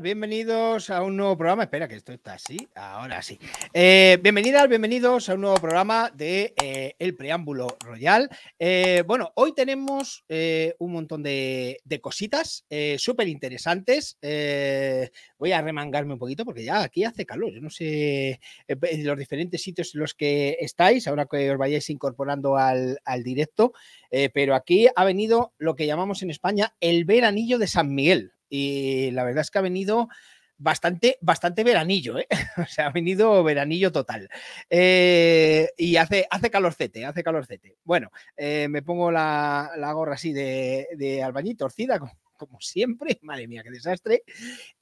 Bienvenidos a un nuevo programa. Espera, que esto está así. Ahora sí. Eh, bienvenidas, bienvenidos a un nuevo programa de eh, El Preámbulo Royal. Eh, bueno, hoy tenemos un montón de, cositas súper interesantes. voy a remangarme un poquito porque ya aquí hace calor. Yo no sé los diferentes sitios en los que estáis, ahora que os vayáis incorporando al, al directo, pero aquí ha venido lo que llamamos en España el veranillo de San Miguel y la verdad es que ha venido bastante, bastante veranillo, ¿eh? O sea, ha venido veranillo total. Eh, y hace, hace calorcete, hace calorcete. Bueno, eh, me pongo la, gorra así de, de albañil torcida, como, siempre. Madre mía, qué desastre.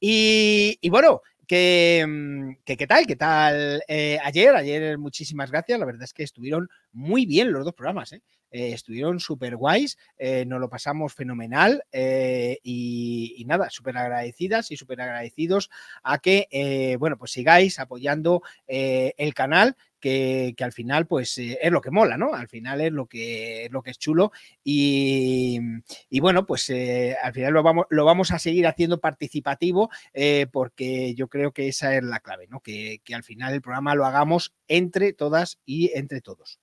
Y, bueno. Mm, que, ¿Qué tal? ¿Qué tal eh, ayer? Ayer muchísimas gracias. La verdad es que estuvieron muy bien los dos programas. ¿eh? Eh, estuvieron súper guays, eh, nos lo pasamos fenomenal eh, y, nada, súper agradecidas y súper agradecidos a que, bueno, pues sigáis apoyando el canal que, al final pues es lo que mola, ¿no? Al final es lo que es, lo que es chulo y, bueno, pues al final lo vamos, a seguir haciendo participativo porque yo creo que esa es la clave, ¿no? Que, que al final el programa lo hagamos entre todas y entre todos.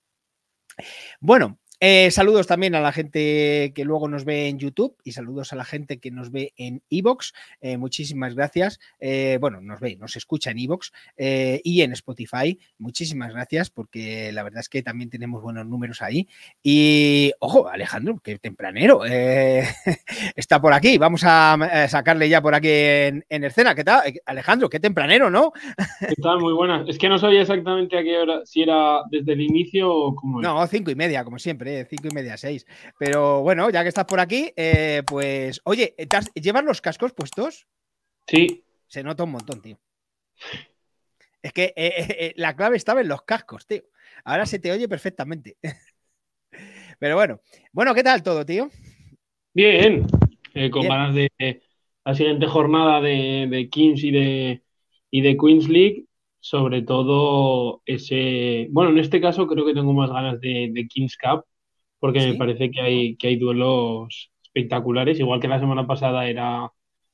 Bueno, eh, saludos también a la gente que luego nos ve en YouTube y saludos a la gente que nos ve en Evox. Eh, muchísimas gracias. Eh, bueno, nos ve, nos escucha en Evox y en Spotify. Muchísimas gracias porque la verdad es que también tenemos buenos números ahí. Y ojo, Alejandro, que tempranero está por aquí. Vamos a sacarle ya por aquí en, escena. ¿Qué tal? Alejandro, qué tempranero, ¿no? ¿Qué tal? Muy buena, Es que no sabía exactamente a qué hora, si era desde el inicio o como. No, cinco y media, como siempre de cinco y media, seis. Pero bueno, ya que estás por aquí, eh, pues, oye, eh, ¿llevas los cascos puestos? Sí. Se nota un montón, tío. Es que eh, la clave estaba en los cascos, tío. Ahora se te oye perfectamente. Pero bueno, bueno, ¿qué tal todo, tío? Bien, con ganas de la siguiente jornada de, de Kings y de, de Queens League sobre todo ese, bueno, en este caso creo que tengo más ganas de, de Kings Cup, porque me parece que hay, que hay duelos espectaculares, igual que la semana pasada era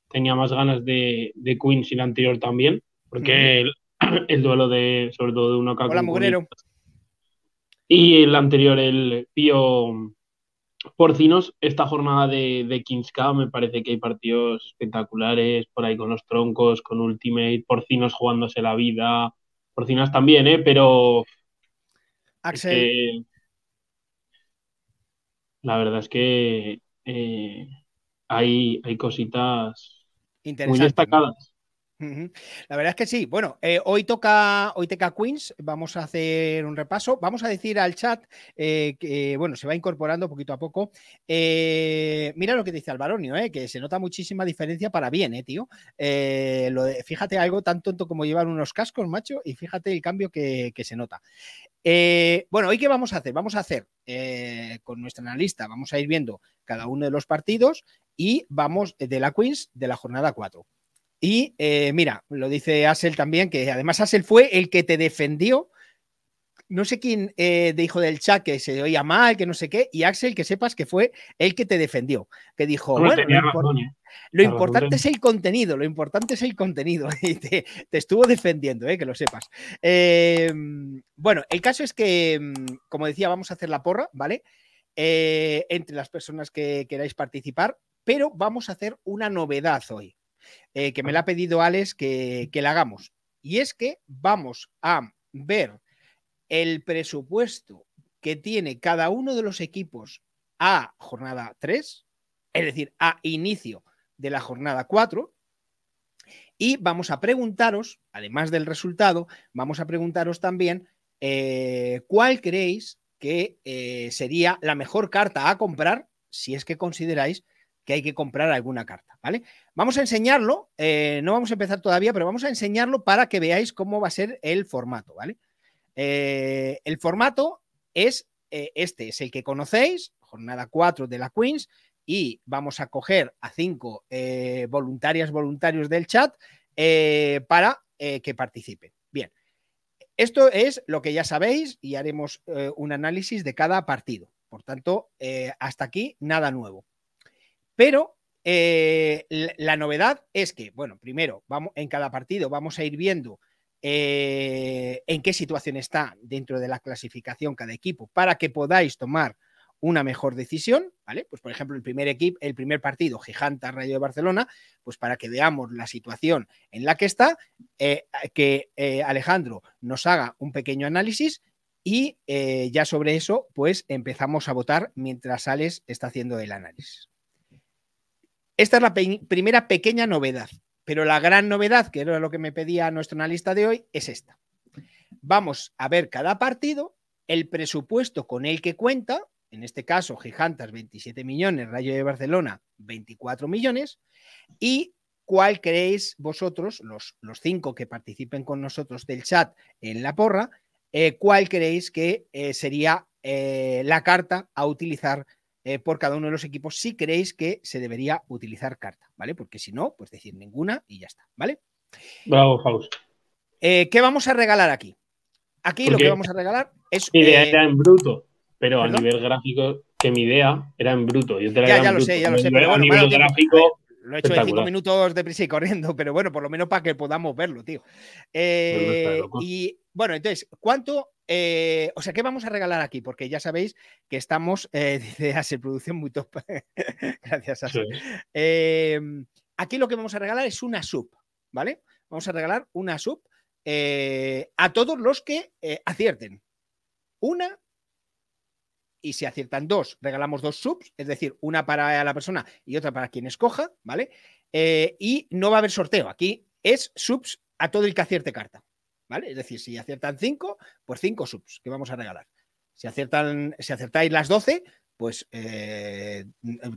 tenía más ganas de, Queens y la anterior también, porque el, duelo de, sobre todo de uno acá Hola, mugrero. Y el anterior, el Pío Porcinos, esta jornada de, de me parece que hay partidos espectaculares, por ahí con los troncos, con Ultimate, Porcinos jugándose la vida, Porcinas también, ¿eh? Pero... Axel, la verdad es que eh, hay, cositas muy destacadas. La verdad es que sí. Bueno, eh, hoy toca hoy Queens. Vamos a hacer un repaso. Vamos a decir al chat eh, que bueno se va incorporando poquito a poco. Eh, mira lo que dice Alvaronio, que se nota muchísima diferencia para bien, tío. fíjate algo tan tonto como llevar unos cascos, macho, y fíjate el cambio que, que se nota. bueno, hoy qué vamos a hacer? Vamos a hacer con nuestra analista, vamos a ir viendo cada uno de los partidos y vamos de la Queens de la jornada 4. Y eh, mira, lo dice Axel también, que además Axel fue el que te defendió. No sé quién eh, dijo del chat que se oía mal, que no sé qué, y Axel, que sepas que fue el que te defendió, que dijo, lo, ¿eh? importante es el contenido, lo importante es el contenido, te, estuvo defendiendo, eh, que lo sepas. bueno, el caso es que, como decía, vamos a hacer la porra, ¿vale? entre las personas que queráis participar, pero vamos a hacer una novedad hoy. Eh, que me ah. la ha pedido Alex que, la hagamos. Y es que vamos a ver el presupuesto que tiene cada uno de los equipos a jornada 3, es decir, a inicio de la jornada 4. Y vamos a preguntaros, además del resultado, vamos a preguntaros también eh, cuál creéis que eh, sería la mejor carta a comprar si es que consideráis que hay que comprar alguna carta, ¿vale? Vamos a enseñarlo, eh, no vamos a empezar todavía, pero vamos a enseñarlo para que veáis cómo va a ser el formato, ¿vale? Eh, el formato es eh, este, es el que conocéis, jornada 4 de la Queens, y vamos a coger a cinco voluntarias, voluntarios del chat para que participen. Bien, esto es lo que ya sabéis y haremos un análisis de cada partido. Por tanto, hasta aquí nada nuevo. Pero eh, la, novedad es que, bueno, primero, vamos, en cada partido vamos a ir viendo eh, en qué situación está dentro de la clasificación cada equipo para que podáis tomar una mejor decisión, ¿vale? Pues por ejemplo, el primer equipo, el primer partido, Giganta Rayo de Barcelona, pues para que veamos la situación en la que está, eh, que Alejandro nos haga un pequeño análisis y ya sobre eso, pues empezamos a votar mientras Alex está haciendo el análisis. Esta es la primera pequeña novedad, pero la gran novedad, que era lo que me pedía nuestro analista de hoy, es esta. Vamos a ver cada partido, el presupuesto con el que cuenta, en este caso Gijantas 27 millones, Rayo de Barcelona 24 millones, y cuál creéis vosotros, los, cinco que participen con nosotros del chat en la porra, eh, cuál creéis que eh, sería eh, la carta a utilizar eh, por cada uno de los equipos si creéis que se debería utilizar carta, ¿vale? Porque si no, pues decir ninguna y ya está, ¿vale? Bravo, Fausto. Eh, ¿Qué vamos a regalar aquí? Aquí lo que vamos a regalar es. Mi idea eh, era en bruto, pero a nivel gráfico, que mi idea era en bruto. Yo ya, ya lo sé, ya lo sé. Pero a nivel gráfico. Lo he hecho en cinco minutos de prisa y corriendo, pero bueno, por lo menos para que podamos verlo, tío. y bueno, entonces, ¿cuánto eh, o sea, ¿qué vamos a regalar aquí? Porque ya sabéis que estamos, eh, dice Ase, producción muy top. Gracias, a eh, aquí lo que vamos a regalar es una sub, ¿vale? Vamos a regalar una sub eh, a todos los que acierten. Una y si aciertan dos, regalamos dos subs, es decir, una para la persona y otra para quien escoja, ¿vale? y no va a haber sorteo, aquí es subs a todo el que acierte carta, ¿vale? Es decir, si aciertan 5, pues 5 subs que vamos a regalar. Si, aciertan, si acertáis las 12, pues eh,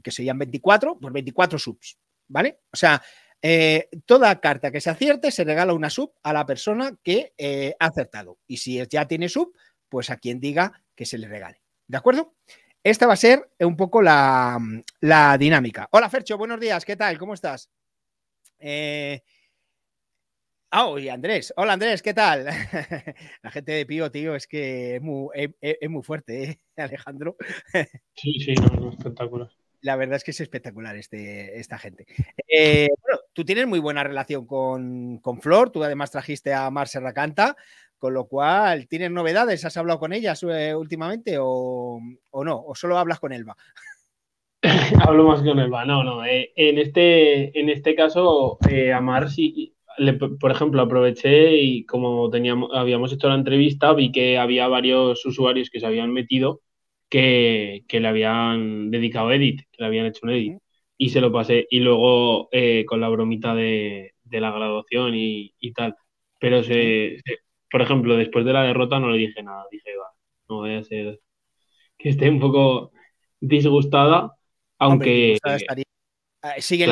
que serían 24, pues 24 subs, ¿vale? O sea, eh, toda carta que se acierte se regala una sub a la persona que eh, ha acertado. Y si ya tiene sub, pues a quien diga que se le regale. ¿De acuerdo? Esta va a ser un poco la, la dinámica. Hola, Fercho, buenos días, ¿qué tal? ¿Cómo estás? Eh, Ah, y Andrés. Hola Andrés, ¿qué tal? La gente de Pío, tío, es que es e, e, muy, fuerte, ¿eh? Alejandro? Sí, sí, es espectacular. La verdad es que es espectacular este, esta gente. Eh, bueno, tú tienes muy buena relación con, Flor, tú además trajiste a Mar Serracanta, con lo cual, ¿tienes novedades? ¿Has hablado con ellas eh, últimamente o, no? ¿O solo hablas con Elba? Hablo más con Elba, no, no. en, este, en este caso, a Mar sí, por ejemplo, aproveché y como teníamos, habíamos hecho la entrevista, vi que había varios usuarios que se habían metido que, le habían dedicado edit, que le habían hecho un edit. Y se lo pasé. Y luego eh, con la bromita de, la graduación y, tal. Pero, se, por ejemplo, después de la derrota no le dije nada. Dije, va, no voy a ser que esté un poco disgustada, aunque... Ah, sigue el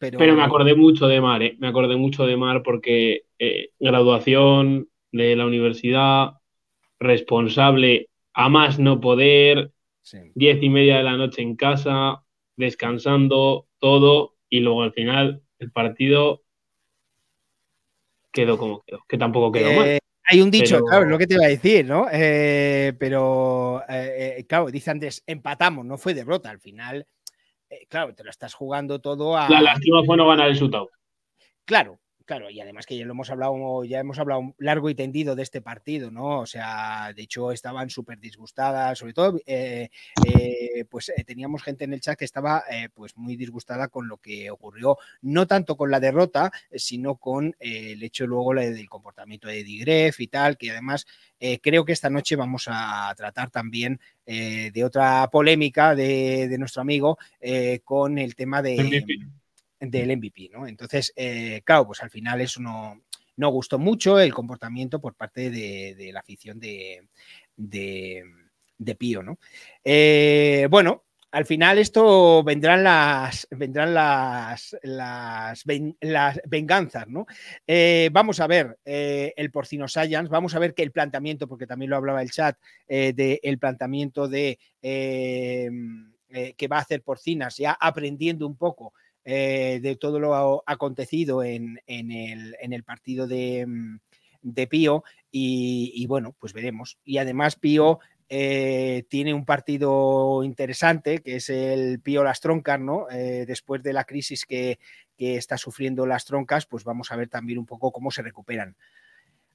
pero, me acordé mucho de Mar, eh, me acordé mucho de Mar porque eh, graduación de la universidad, responsable a más no poder, diez y media de la noche en casa, descansando, todo, y luego al final el partido quedó como quedó, que tampoco quedó eh, mal. Hay un dicho, claro, lo que te iba a decir, ¿no? pero, claro, dice antes, empatamos, no fue derrota, al final claro, te lo estás jugando todo a. La lástima fue no ganar el shootout. Claro, Claro, y además que ya lo hemos hablado, ya hemos hablado largo y tendido de este partido, ¿no? O sea, de hecho estaban súper disgustadas, sobre todo, eh, eh, pues eh, teníamos gente en el chat que estaba pues muy disgustada con lo que ocurrió, no tanto con la derrota, sino con el hecho luego del comportamiento de Digref y tal, que además creo que esta noche vamos a tratar también de otra polémica de, nuestro amigo con el tema de del MVP, ¿no? Entonces, eh, claro, pues al final eso no, no gustó mucho el comportamiento por parte de, la afición de, de, Pío, ¿no? Eh, bueno, al final esto vendrán las vendrán las las, venganzas, ¿no? Eh, vamos a ver el porcino science, vamos a ver que el planteamiento, porque también lo hablaba el chat, del planteamiento de que va a hacer porcinas, ya aprendiendo un poco eh, de todo lo acontecido en, el, partido de, mm, Pío y, bueno, pues veremos. Y además Pío eh, tiene un partido interesante que es el Pío Las Troncas, ¿no? Eh, después de la crisis que, está sufriendo las troncas, pues vamos a ver también un poco cómo se recuperan.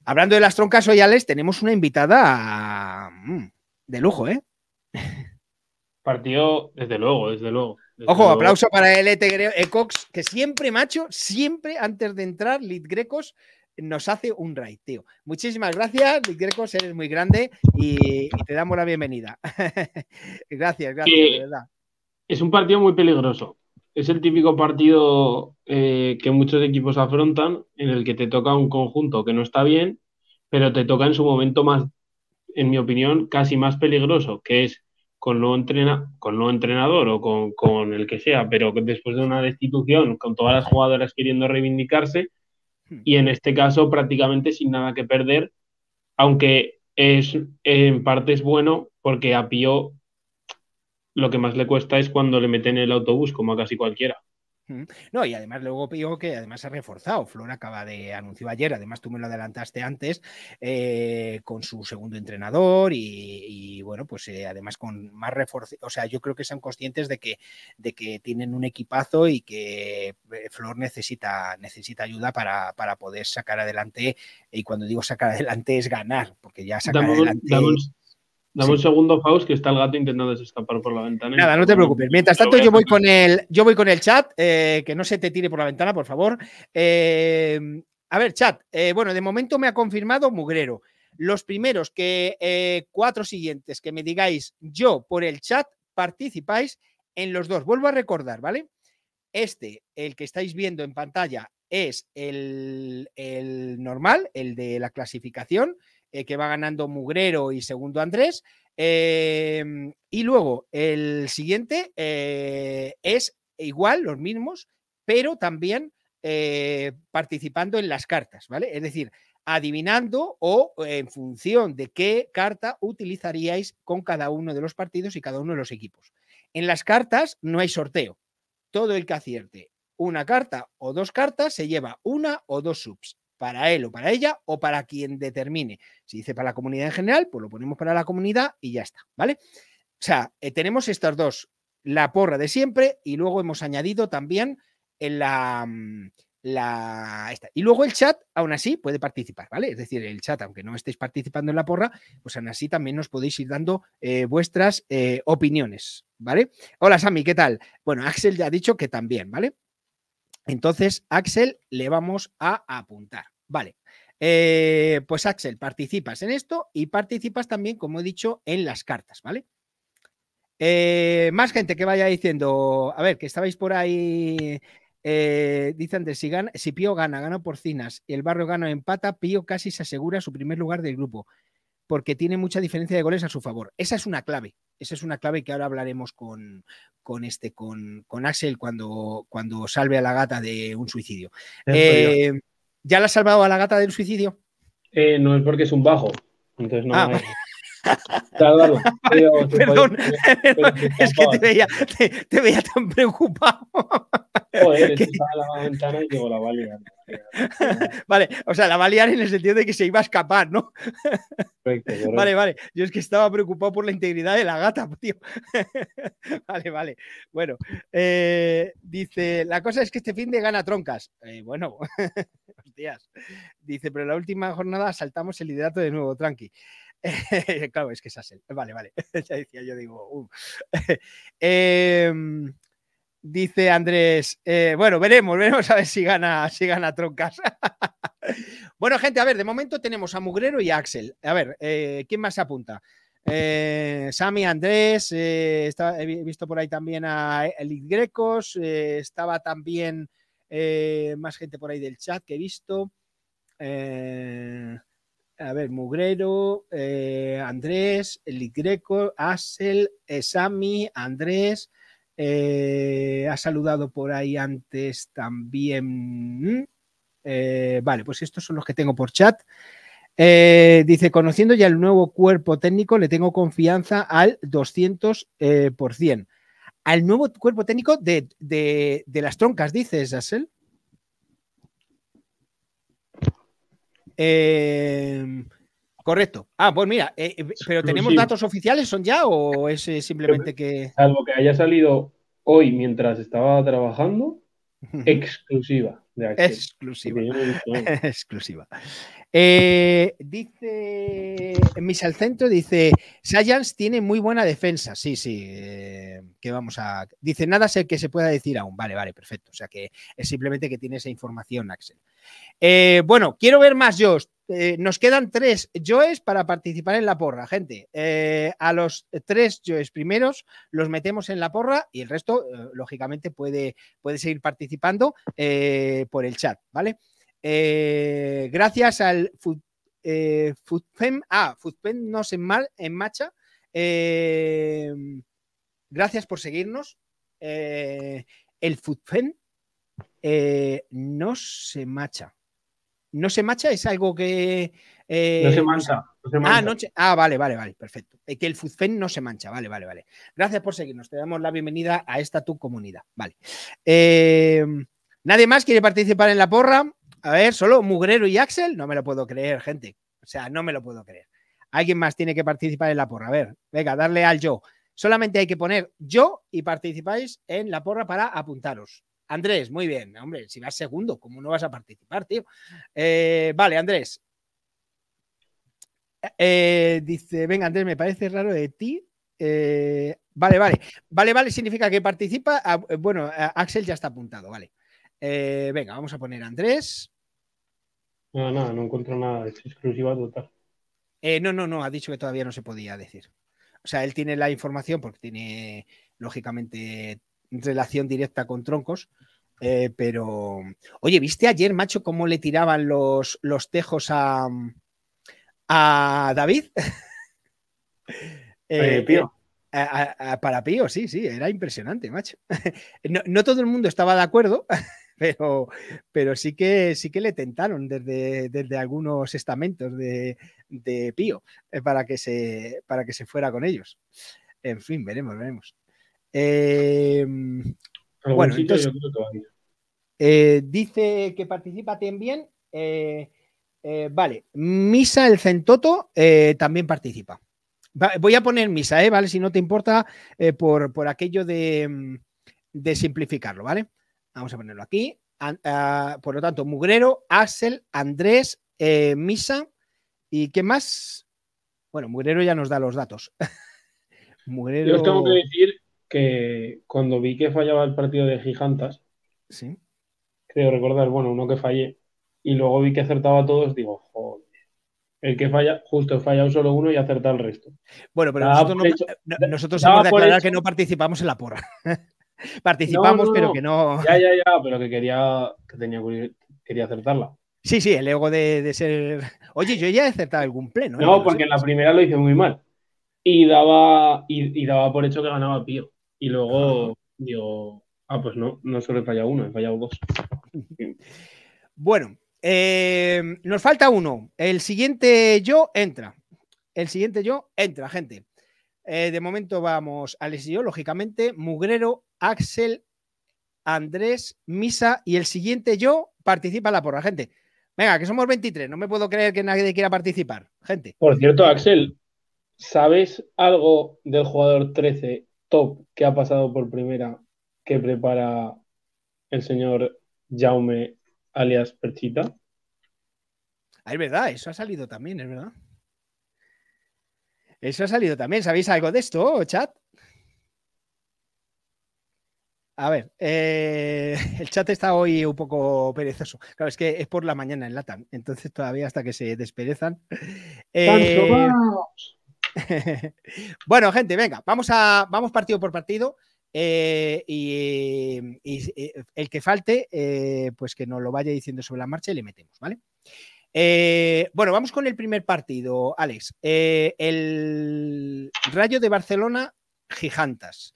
Hablando de las troncas, hoy tenemos una invitada mm, de lujo, ¿eh? Partido, desde luego, desde luego. Ojo, aplauso para el ECOX eh, que siempre, macho, siempre antes de entrar, LitGrecos nos hace un raid, tío. Muchísimas gracias, LitGrecos, eres muy grande y, te damos la bienvenida. gracias, gracias, de verdad. Es un partido muy peligroso. Es el típico partido eh, que muchos equipos afrontan, en el que te toca un conjunto que no está bien, pero te toca en su momento más, en mi opinión, casi más peligroso, que es con lo, entrena, con entrenador o con, el que sea, pero después de una destitución, con todas las jugadoras queriendo reivindicarse hmm. y en este caso prácticamente sin nada que perder, aunque es en parte es bueno porque a Pío lo que más le cuesta es cuando le meten el autobús, como a casi cualquiera. No, y además luego digo que además se ha reforzado. Flor acaba de anunciar ayer, además tú me lo adelantaste antes, eh, con su segundo entrenador y, bueno, pues eh, además con más refuerzo. O sea, yo creo que son conscientes de que, de que tienen un equipazo y que eh, Flor necesita, necesita ayuda para, para poder sacar adelante. Y cuando digo sacar adelante es ganar, porque ya sacar adelante. Dame un segundo, Faust, que está el gato intentando escapar por la ventana. Nada, no te preocupes. Mientras tanto, yo voy con el, yo voy con el chat, eh, que no se te tire por la ventana, por favor. Eh, a ver, chat. Eh, bueno, de momento me ha confirmado Mugrero. Los primeros que cuatro siguientes que me digáis yo por el chat, participáis en los dos. Vuelvo a recordar, ¿vale? Este, el que estáis viendo en pantalla, es el normal, el de la clasificación. Eh, que va ganando Mugrero y segundo Andrés. Em, y luego el siguiente eh, es igual, los mismos, pero también eh, participando en las cartas, ¿vale? Es decir, adivinando o en función de qué carta utilizaríais con cada uno de los partidos y cada uno de los equipos. En las cartas no hay sorteo. Todo el que acierte una carta o dos cartas se lleva una o dos subs para él o para ella o para quien determine. Si dice para la comunidad en general, pues lo ponemos para la comunidad y ya está, ¿vale? O sea, eh, tenemos estas dos, la porra de siempre y luego hemos añadido también en la, mm, la Y luego el chat, aún así, puede participar, ¿vale? Es decir, el chat, aunque no estéis participando en la porra, pues aún así también nos podéis ir dando eh, vuestras eh, opiniones, ¿vale? Hola, Sami, ¿qué tal? Bueno, Axel ya ha dicho que también, ¿vale? Entonces, Axel, le vamos a apuntar. Vale. Eh, pues Axel, participas en esto y participas también, como he dicho, en las cartas, ¿vale? Eh, más gente que vaya diciendo, a ver, que estabais por ahí, dicen eh, dice si, si Pío gana, gana porcinas y el barrio gana empata, Pío casi se asegura su primer lugar del grupo, porque tiene mucha diferencia de goles a su favor. Esa es una clave, esa es una clave que ahora hablaremos con, este, con, Axel cuando, cuando salve a la gata de un suicidio. Eh, ¿Ya la ha salvado a la gata del suicidio? Eh, no, es porque es un bajo. Entonces no. Ah, Perdón, es que te veía, tan preocupado. Joder, ventana y la Vale, o sea, la balear en el sentido de que se iba a escapar, ¿no? Perfecto, Vale, vale. Yo es que estaba preocupado por la integridad de la gata, tío. Vale, vale. Bueno, eh, dice, la cosa es que este fin de gana troncas. Eh, bueno, días. Dice, pero la última jornada saltamos el liderato de nuevo, tranqui. claro, es que es Axel, Vale, vale. ya decía, yo digo. Em, dice Andrés, eh, bueno, veremos, veremos a ver si gana, si gana Troncas. bueno, gente, a ver, de momento tenemos a Mugrero y a Axel. A ver, eh, ¿quién más se apunta? Eh, Sami, Andrés, eh, he visto por ahí también a Elid Grecos, estaba también más gente por ahí del chat que he visto a ver, Mugrero, eh, Andrés, El Greco, Asel, Sami, Andrés, eh, ha saludado por ahí antes también. Eh, vale, pues estos son los que tengo por chat. dice, conociendo ya el nuevo cuerpo técnico, le tengo confianza al 200%. al nuevo cuerpo técnico de, las troncas, dices, Asel. Em, correcto. Ah, pues mira, eh, eh, pero ¿tenemos datos oficiales? ¿Son ya o es eh, simplemente que...? Algo que haya salido hoy mientras estaba trabajando, exclusiva. De exclusiva. exclusiva. Dice, dice Al Centro, dice, Science tiene muy buena defensa. Sí, sí, que vamos a... Dice, nada sé que se pueda decir aún. Vale, vale, perfecto. O sea que es simplemente que tiene esa información, Axel. Eh, bueno, quiero ver más Joes. Eh, nos quedan tres Joes para participar en la porra, gente. Eh, a los tres Joes primeros los metemos en la porra y el resto, lógicamente, puede, puede, seguir participando por el chat, ¿vale? gracias al FUDFEM. ah, no en, mal, en macha. gracias por seguirnos. el FUDFEM. Eh, no se macha. No se macha es algo que... Eh, no se mancha. Ah, ah, vale, vale, vale, perfecto. Eh, que el Fuzfen no se mancha, vale, vale, vale. Gracias por seguirnos, te damos la bienvenida a esta tu comunidad, vale. ¿Nadie más quiere participar en la porra? A ver, solo Mugrero y Axel, no me lo puedo creer, gente. O sea, no me lo puedo creer. Alguien más tiene que participar en la porra. A ver, venga, darle al yo. Solamente hay que poner yo y participáis en la porra para apuntaros. Andrés, muy bien. Hombre, si vas segundo, ¿cómo no vas a participar, tío? Eh, vale, Andrés. Eh, dice, venga, Andrés, me parece raro de ti. Eh, vale, vale. Vale, vale, significa que participa. Ah, bueno, Axel ya está apuntado, vale. venga, vamos a poner a Andrés. No, nada, no encuentro nada. Es exclusiva total. no, no, no, ha dicho que todavía no se podía decir. O sea, él tiene la información porque tiene, lógicamente, relación directa con troncos. Eh, pero, oye, ¿viste ayer, macho, cómo le tiraban los, los tejos a, a David? Eh, eh, para Pío, sí, sí, era impresionante, macho. no, todo el mundo estaba de acuerdo, pero, pero sí, que, sí que le tentaron desde, desde algunos estamentos de, Pío para, que se, para que se fuera con ellos. En fin, veremos, veremos. Em, bueno, entonces, eh, dice que participa también. Eh, eh, vale, Misa el Centoto también participa. voy a poner Misa, ¿vale? Si no te importa, por, aquello de, mm, de, simplificarlo, ¿vale? Vamos a ponerlo aquí. Ah, por lo tanto, Mugrero, Axel, Andrés, Misa y ¿qué más? Bueno, Mugrero ya nos da los datos. Mugrero... Yo tengo que decir cuando vi que fallaba el partido de Gigantas, creo recordar, bueno, uno que fallé, y luego vi que acertaba todos, digo, joder. El que falla, justo falla un solo uno y acerta el resto. Bueno, pero nosotros, hemos de aclarar que no participamos en la porra. participamos, pero que no. Ya, ya, ya, pero que quería, que tenía, quería acertarla. Sí, sí, el ego de, ser. Oye, yo ya he acertado algún pleno. ¿eh? No, porque en la primera lo hice muy mal. Y daba, y daba por hecho que ganaba Pío. Y luego digo, ah, pues no, no solo he fallado uno, he fallado dos. bueno, eh, nos falta uno. El siguiente yo entra. El siguiente yo entra, gente. Eh, de momento vamos a y lógicamente. Mugrero, Axel, Andrés, Misa y el siguiente yo participa la porra, gente. Venga, que somos 23. No me puedo creer que nadie quiera participar, gente. Por cierto, Axel, ¿sabes algo del jugador 13 top que ha pasado por primera que prepara el señor Jaume alias Perchita. Ah, es verdad, eso ha salido también, es verdad. Eso ha salido también. ¿Sabéis algo de esto, chat? A ver, eh, el chat está hoy un poco perezoso. Claro, es que es por la mañana en Latam, entonces todavía hasta que se desperezan. Eh, bueno, gente, venga, vamos a vamos partido por partido. Eh, y, el que falte, eh, pues que nos lo vaya diciendo sobre la marcha y le metemos, ¿vale? Eh, bueno, vamos con el primer partido, Alex. el Rayo de Barcelona, Gigantas.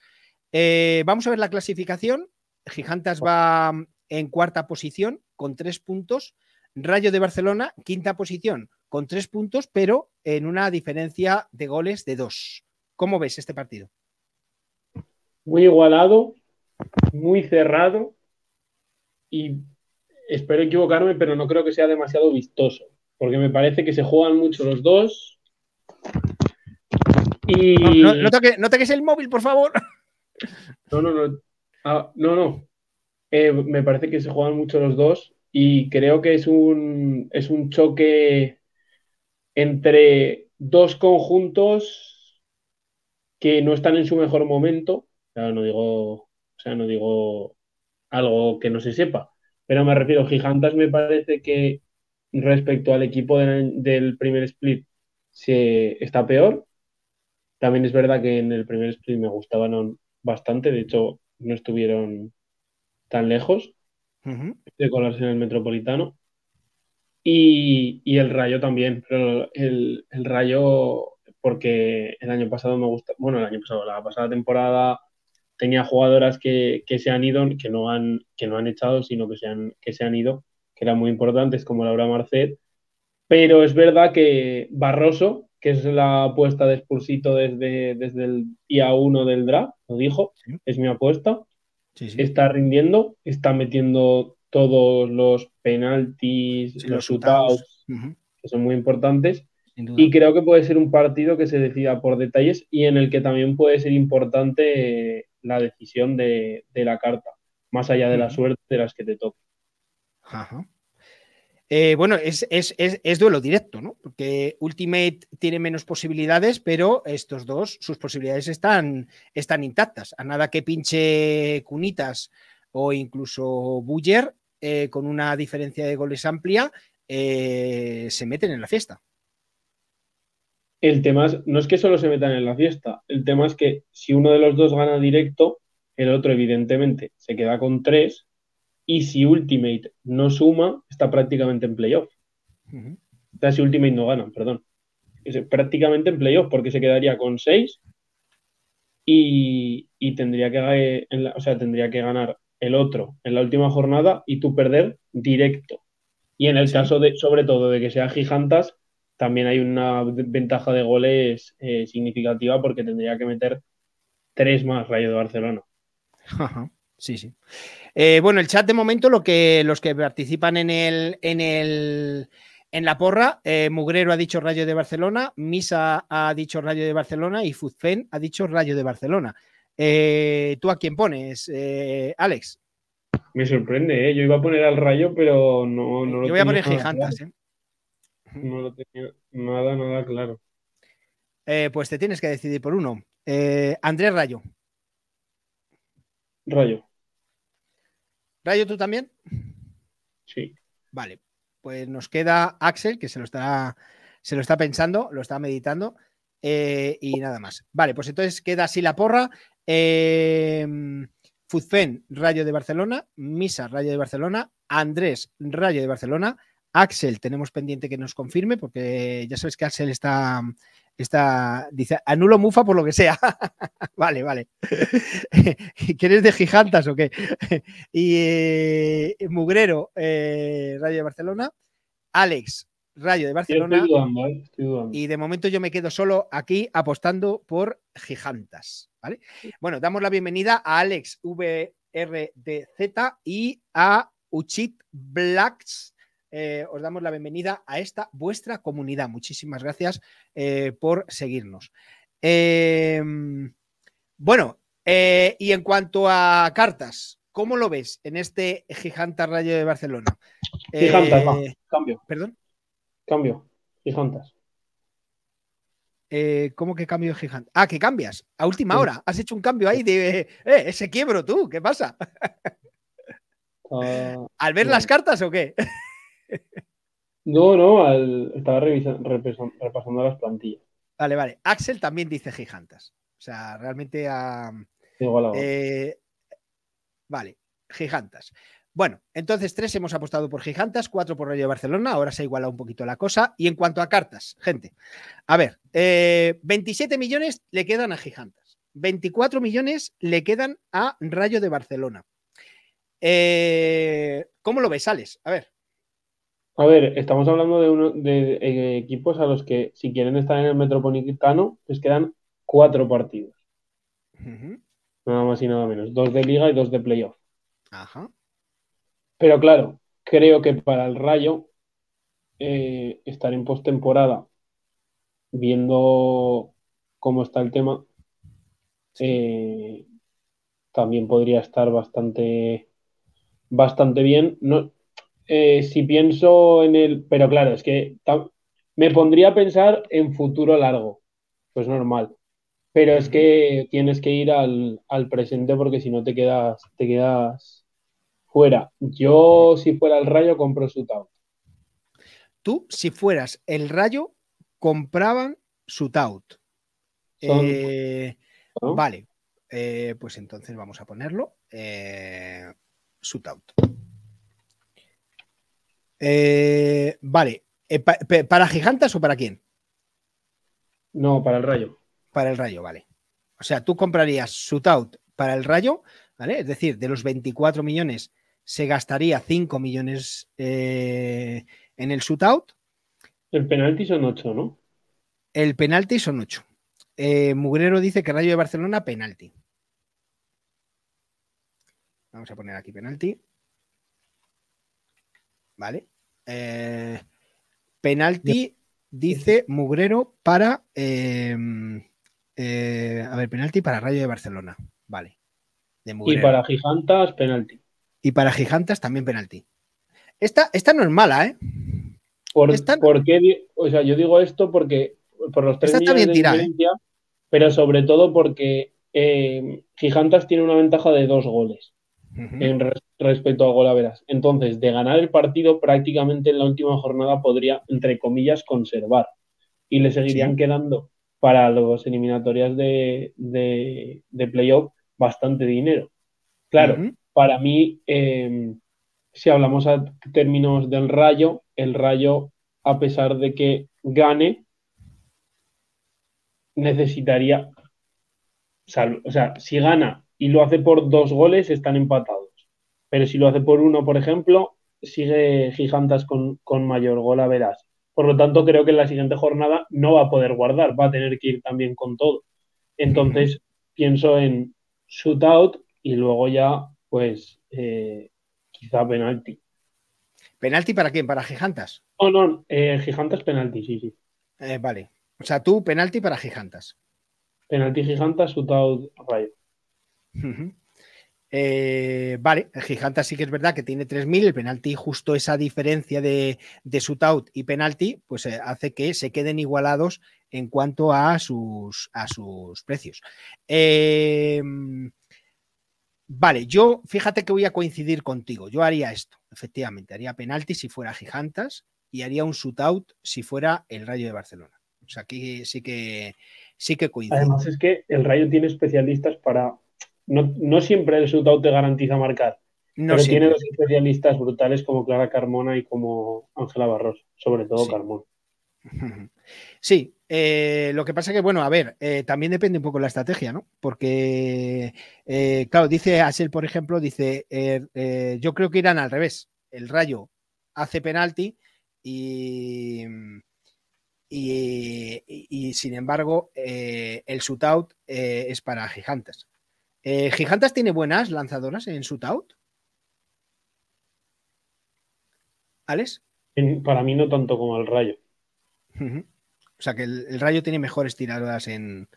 vamos a ver la clasificación. Gigantas va en cuarta posición con tres puntos. Rayo de Barcelona, quinta posición con tres puntos, pero en una diferencia de goles de dos. ¿Cómo ves este partido? Muy igualado, muy cerrado y espero equivocarme, pero no creo que sea demasiado vistoso, porque me parece que se juegan mucho los dos. Y... No, no, no, el móvil, por favor. No, no, no. Ah, no, no. Eh, me parece que se juegan mucho los dos y creo que es es un choque entre dos conjuntos que no están en su mejor momento. no digo, o sea, no digo algo que no se sepa, pero me refiero, Gigantas me parece que respecto al equipo del primer split se, está peor. También es verdad que en el primer split me gustaban bastante, de hecho no estuvieron tan lejos de colarse en el Metropolitano y, el Rayo también, pero el, Rayo, porque el año pasado me gusta, bueno, el año pasado, la pasada temporada tenía jugadoras que, se han ido, que no han, que no han echado, sino que se han, que se han ido, que eran muy importantes, como Laura Marcet. Pero es verdad que Barroso, que es la apuesta de expulsito desde, desde el día 1 del draft, lo dijo, es mi apuesta, está rindiendo, está metiendo todos los penaltis, los shootouts, que son muy importantes. Y creo que puede ser un partido que se decida por detalles y en el que también puede ser importante eh, la decisión de, la carta, más allá de la suerte de las que te toque. Eh, bueno, es, duelo directo, ¿no? Porque Ultimate tiene menos posibilidades, pero estos dos, sus posibilidades están, están intactas. A nada que pinche Cunitas o incluso Buller, eh, con una diferencia de goles amplia, eh, se meten en la fiesta. El tema no es que solo se metan en la fiesta, el tema es que si uno de los dos gana directo, el otro evidentemente se queda con tres y si Ultimate no suma, está prácticamente en playoff. si Ultimate no gana, perdón. Es prácticamente en playoff porque se quedaría con seis y, tendría, que, eh, o sea, tendría que ganar el otro en la última jornada y tú perder directo. Y en el caso de, sobre todo, de que sean Gigantas, también hay una ventaja de goles eh, significativa porque tendría que meter tres más Rayo de Barcelona. Sí, sí. Eh, bueno, el chat de momento, lo que, los que participan en el, en el en la porra, eh, Mugrero ha dicho Rayo de Barcelona, Misa ha dicho Rayo de Barcelona y Fuzfen ha dicho Rayo de Barcelona. Eh, ¿Tú a quién pones, eh, Alex? Me sorprende, ¿eh? Yo iba a poner al rayo, pero no, no lo Yo voy a poner Gigantas, No lo tenía nada, nada claro. pues te tienes que decidir por uno. Andrés Rayo. Rayo. ¿Rayo tú también? Sí. Vale, pues nos queda Axel, que se lo está, se lo está pensando, lo está meditando. y nada más. Vale, pues entonces queda así la porra. Eh, em, Radio Rayo de Barcelona, Misa, Radio de Barcelona, Andrés, Radio de Barcelona, Axel, tenemos pendiente que nos confirme, porque ya sabes que Axel está, está dice, anulo Mufa por lo que sea. vale, vale. ¿Quieres de gigantas o qué? y eh, Mugrero, eh, Radio de Barcelona, Alex, Rayo de Barcelona. Eh, y de momento yo me quedo solo aquí apostando por Gigantas. Bueno, damos la bienvenida a Alex VRDZ y a Uchit Blacks. Eh, os damos la bienvenida a esta vuestra comunidad. Muchísimas gracias eh, por seguirnos. Em, bueno, y en cuanto a cartas, ¿cómo lo ves en este Giganta Rayo de Barcelona? Giganta, cambio. ¿Perdón? Cambio. Gigantas. Eh, ¿Cómo que cambio gigantes? Ah, que cambias. A última hora. Has hecho un cambio ahí de. Eh, ese quiebro tú. ¿Qué pasa? Ah, ¿Al ver las cartas o qué? no, no. estaba repasando las plantillas. Vale, vale. Axel también dice gigantas. O sea, realmente. Ah, a... Eh, vale, gigantas. Bueno, entonces tres hemos apostado por Gigantas, cuatro por Rayo de Barcelona, ahora se ha igualado un poquito la cosa. Y en cuanto a cartas, gente, a ver, 27 eh, millones le quedan a Gigantas, 24 millones le quedan a Rayo de Barcelona. Eh, ¿Cómo lo ves, Sales? A ver. A ver, estamos hablando de, de, equipos a los que si quieren estar en el Metropolitano les quedan cuatro partidos. Nada más y nada menos, dos de liga y dos de playoff. Ajá. Pero claro, creo que para el Rayo eh, estar en postemporada, viendo cómo está el tema, eh, también podría estar bastante, bastante bien. No, eh, si pienso en el. Pero claro, es que me pondría a pensar en futuro largo. Pues normal. Pero es que tienes que ir al, al presente porque si no te quedas, te quedas fuera. Yo, si fuera el Rayo, compro su Taut. Tú, si fueras el Rayo, compraban su Taut. Eh, vale, eh, pues entonces vamos a ponerlo. Eh, su Taut. vale, ¿para Gigantas o para quién? No, para el Rayo. Para el Rayo, vale. O sea, tú comprarías su Taut para el Rayo, ¿vale? Es decir, de los 24 millones se gastaría 5 millones eh, en el shootout. El penalti son 8, ¿no? El penalti son 8. Eh, Mugrero dice que Rayo de Barcelona, penalti. Vamos a poner aquí penalti. Vale. Eh, penalti, dice Mugrero, para. Em, a ver, penalti para Rayo de Barcelona. Vale. y para Gigantas, penalti. Y para Gigantas también penalti. Esta, esta no es mala, ¿eh? Por, qué, o sea, yo digo esto porque por los tres millones de ¿eh? diferencia, pero sobre todo porque eh, tiene una ventaja de dos goles en respecto a Golaveras. Entonces, de ganar el partido, prácticamente en la última jornada podría, entre comillas, conservar. Y le seguirían quedando para las eliminatorias de, playoff bastante dinero. Claro, para mí, em, si hablamos a términos del Rayo, el Rayo, a pesar de que gane, necesitaría, o sea, si gana y lo hace por dos goles, están empatados. Pero si lo hace por uno, por ejemplo, sigue Gigantas con, con mayor gol a verás. Por lo tanto, creo que en la siguiente jornada no va a poder guardar, va a tener que ir también con todo. Entonces, pienso en shootout y luego ya pues eh, quizá penalti. ¿Penalti para quién? ¿Para Gigantas? oh, no, eh, Gigantas penalti, sí, sí. Eh, vale. O sea, tú penalti para Gigantas. Penalti Gigantas, shootout Rayo. Eh, vale, Gigantas sí que es verdad que tiene 3.000, el penalti justo esa diferencia de, de shootout y penalti, pues hace que se queden igualados en cuanto a sus, a sus precios. Eh, Vale, yo fíjate que voy a coincidir contigo. Yo haría esto, efectivamente. Haría penalti si fuera Gigantas y haría un shootout si fuera el Rayo de Barcelona. O sea, aquí sí que sí que coincido. Además, es que el Rayo tiene especialistas para. No, siempre el shootout te garantiza marcar. pero tiene dos especialistas brutales como Clara Carmona y como Ángela Barros, sobre todo Carmona. Sí, eh, lo que pasa que, bueno, a ver, eh, también depende un poco la estrategia, ¿no? Porque, eh, claro, dice Asel, por ejemplo, dice, yo creo que irán al revés. El Rayo hace penalti y, y, sin embargo, el shootout es para Gigantes. ¿Gigantes tiene buenas lanzadoras en shootout? ¿Alex? para mí no tanto como el Rayo. O sea que el, Rayo tiene mejores tiradas en.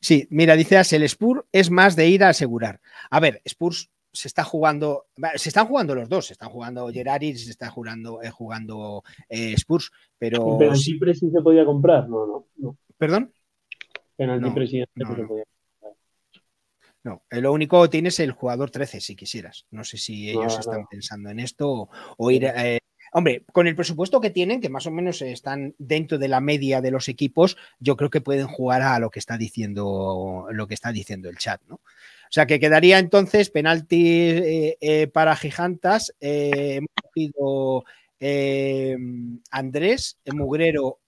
Sí, mira, dice el Spurs es más de ir a asegurar. A ver, Spurs se está jugando, se están jugando los dos, se están jugando Gerard y se está eh, jugando, jugando eh, Spurs, pero... Pero siempre sí se podía comprar, no, no. ¿Perdón? no, podía No, eh, lo único tienes el jugador 13, si quisieras. No sé si ellos están pensando en esto o, ir ir Hombre, con el presupuesto que tienen, que más o menos están dentro de la media de los equipos, yo creo que pueden jugar a lo que está diciendo, lo que está diciendo el chat, ¿no? O sea que quedaría entonces penalti eh, eh, para Gijantas. Eh, hemos cogido Andrés, Mugrero,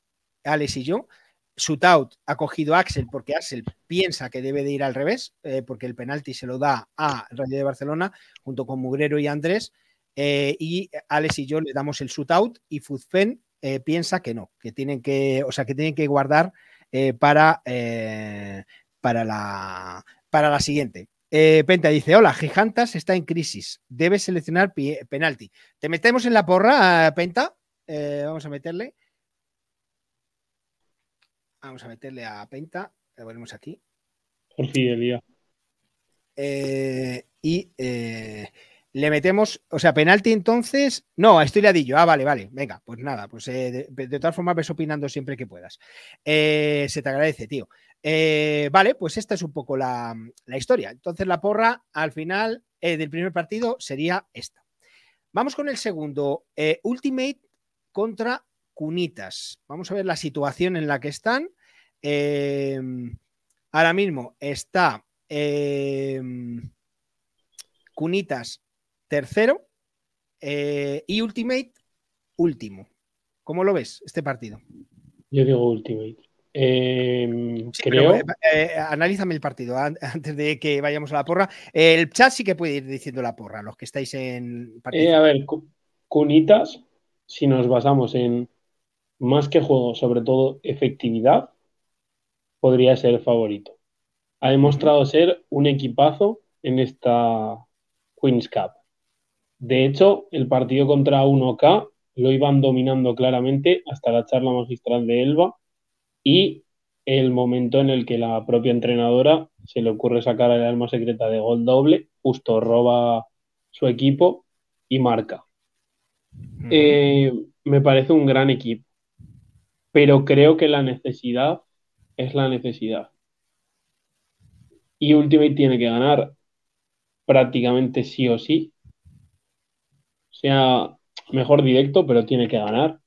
Alex y yo. Sutout ha cogido Axel porque Axel piensa que debe de ir al revés, porque el penalti se lo da a Rayo de Barcelona junto con Mugrero y Andrés. Eh, y Alex y yo le damos el shootout y Fuzfen eh, piensa que no, que tienen que, o sea, que tienen que guardar eh, para, para, la, para la siguiente. Penta dice, hola, Gigantas está en crisis, debes seleccionar penalti. ¿Te metemos en la porra, Penta? vamos a meterle. Vamos a meterle a Penta, le ponemos aquí. Por y le metemos, o sea, penalti entonces. No, estoy ladillo. Ah, vale, vale. Venga, pues nada, pues eh, de, todas formas ves opinando siempre que puedas. Eh, se te agradece, tío. Eh, vale, pues esta es un poco la, la historia. Entonces la porra al final del primer partido sería esta. Vamos con el segundo. Ultimate contra Cunitas. Vamos a ver la situación en la que están. Em, ahora mismo está... Em, Cunitas tercero eh, y Ultimate último. ¿Cómo lo ves este partido? Yo digo Ultimate. Em, eh, eh, analízame el partido antes de que vayamos a la porra. El chat sí que puede ir diciendo la porra, los que estáis en a ver, Cunitas, si nos basamos en más que juego, sobre todo efectividad, podría ser favorito. Ha demostrado ser un equipazo en esta Queen's Cup. De hecho, el partido contra 1K lo iban dominando claramente hasta la charla magistral de Elba y el momento en el que la propia entrenadora se le ocurre sacar el alma secreta de gol doble, justo roba su equipo y marca. Eh, me parece un gran equipo, pero creo que la necesidad es la necesidad. Y Ultimate tiene que ganar prácticamente sí o sí sea mejor directo, pero tiene que ganar.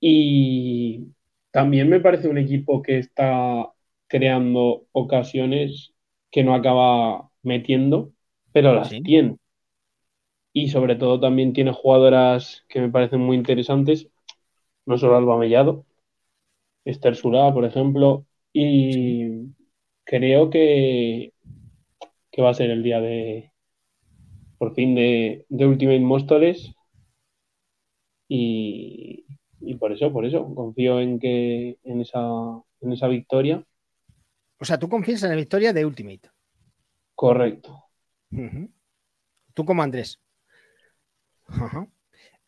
Y también me parece un equipo que está creando ocasiones que no acaba metiendo, pero las tiene. Y sobre todo también tiene jugadoras que me parecen muy interesantes, no solo Alba Mellado, Esther Surá, por ejemplo, y creo que, que va a ser el día de, por fin de, Ultimate Monsters y, por eso, por eso, confío en que en esa, en esa victoria. O sea, tú confías en la victoria de Ultimate. Correcto. Tú como Andrés.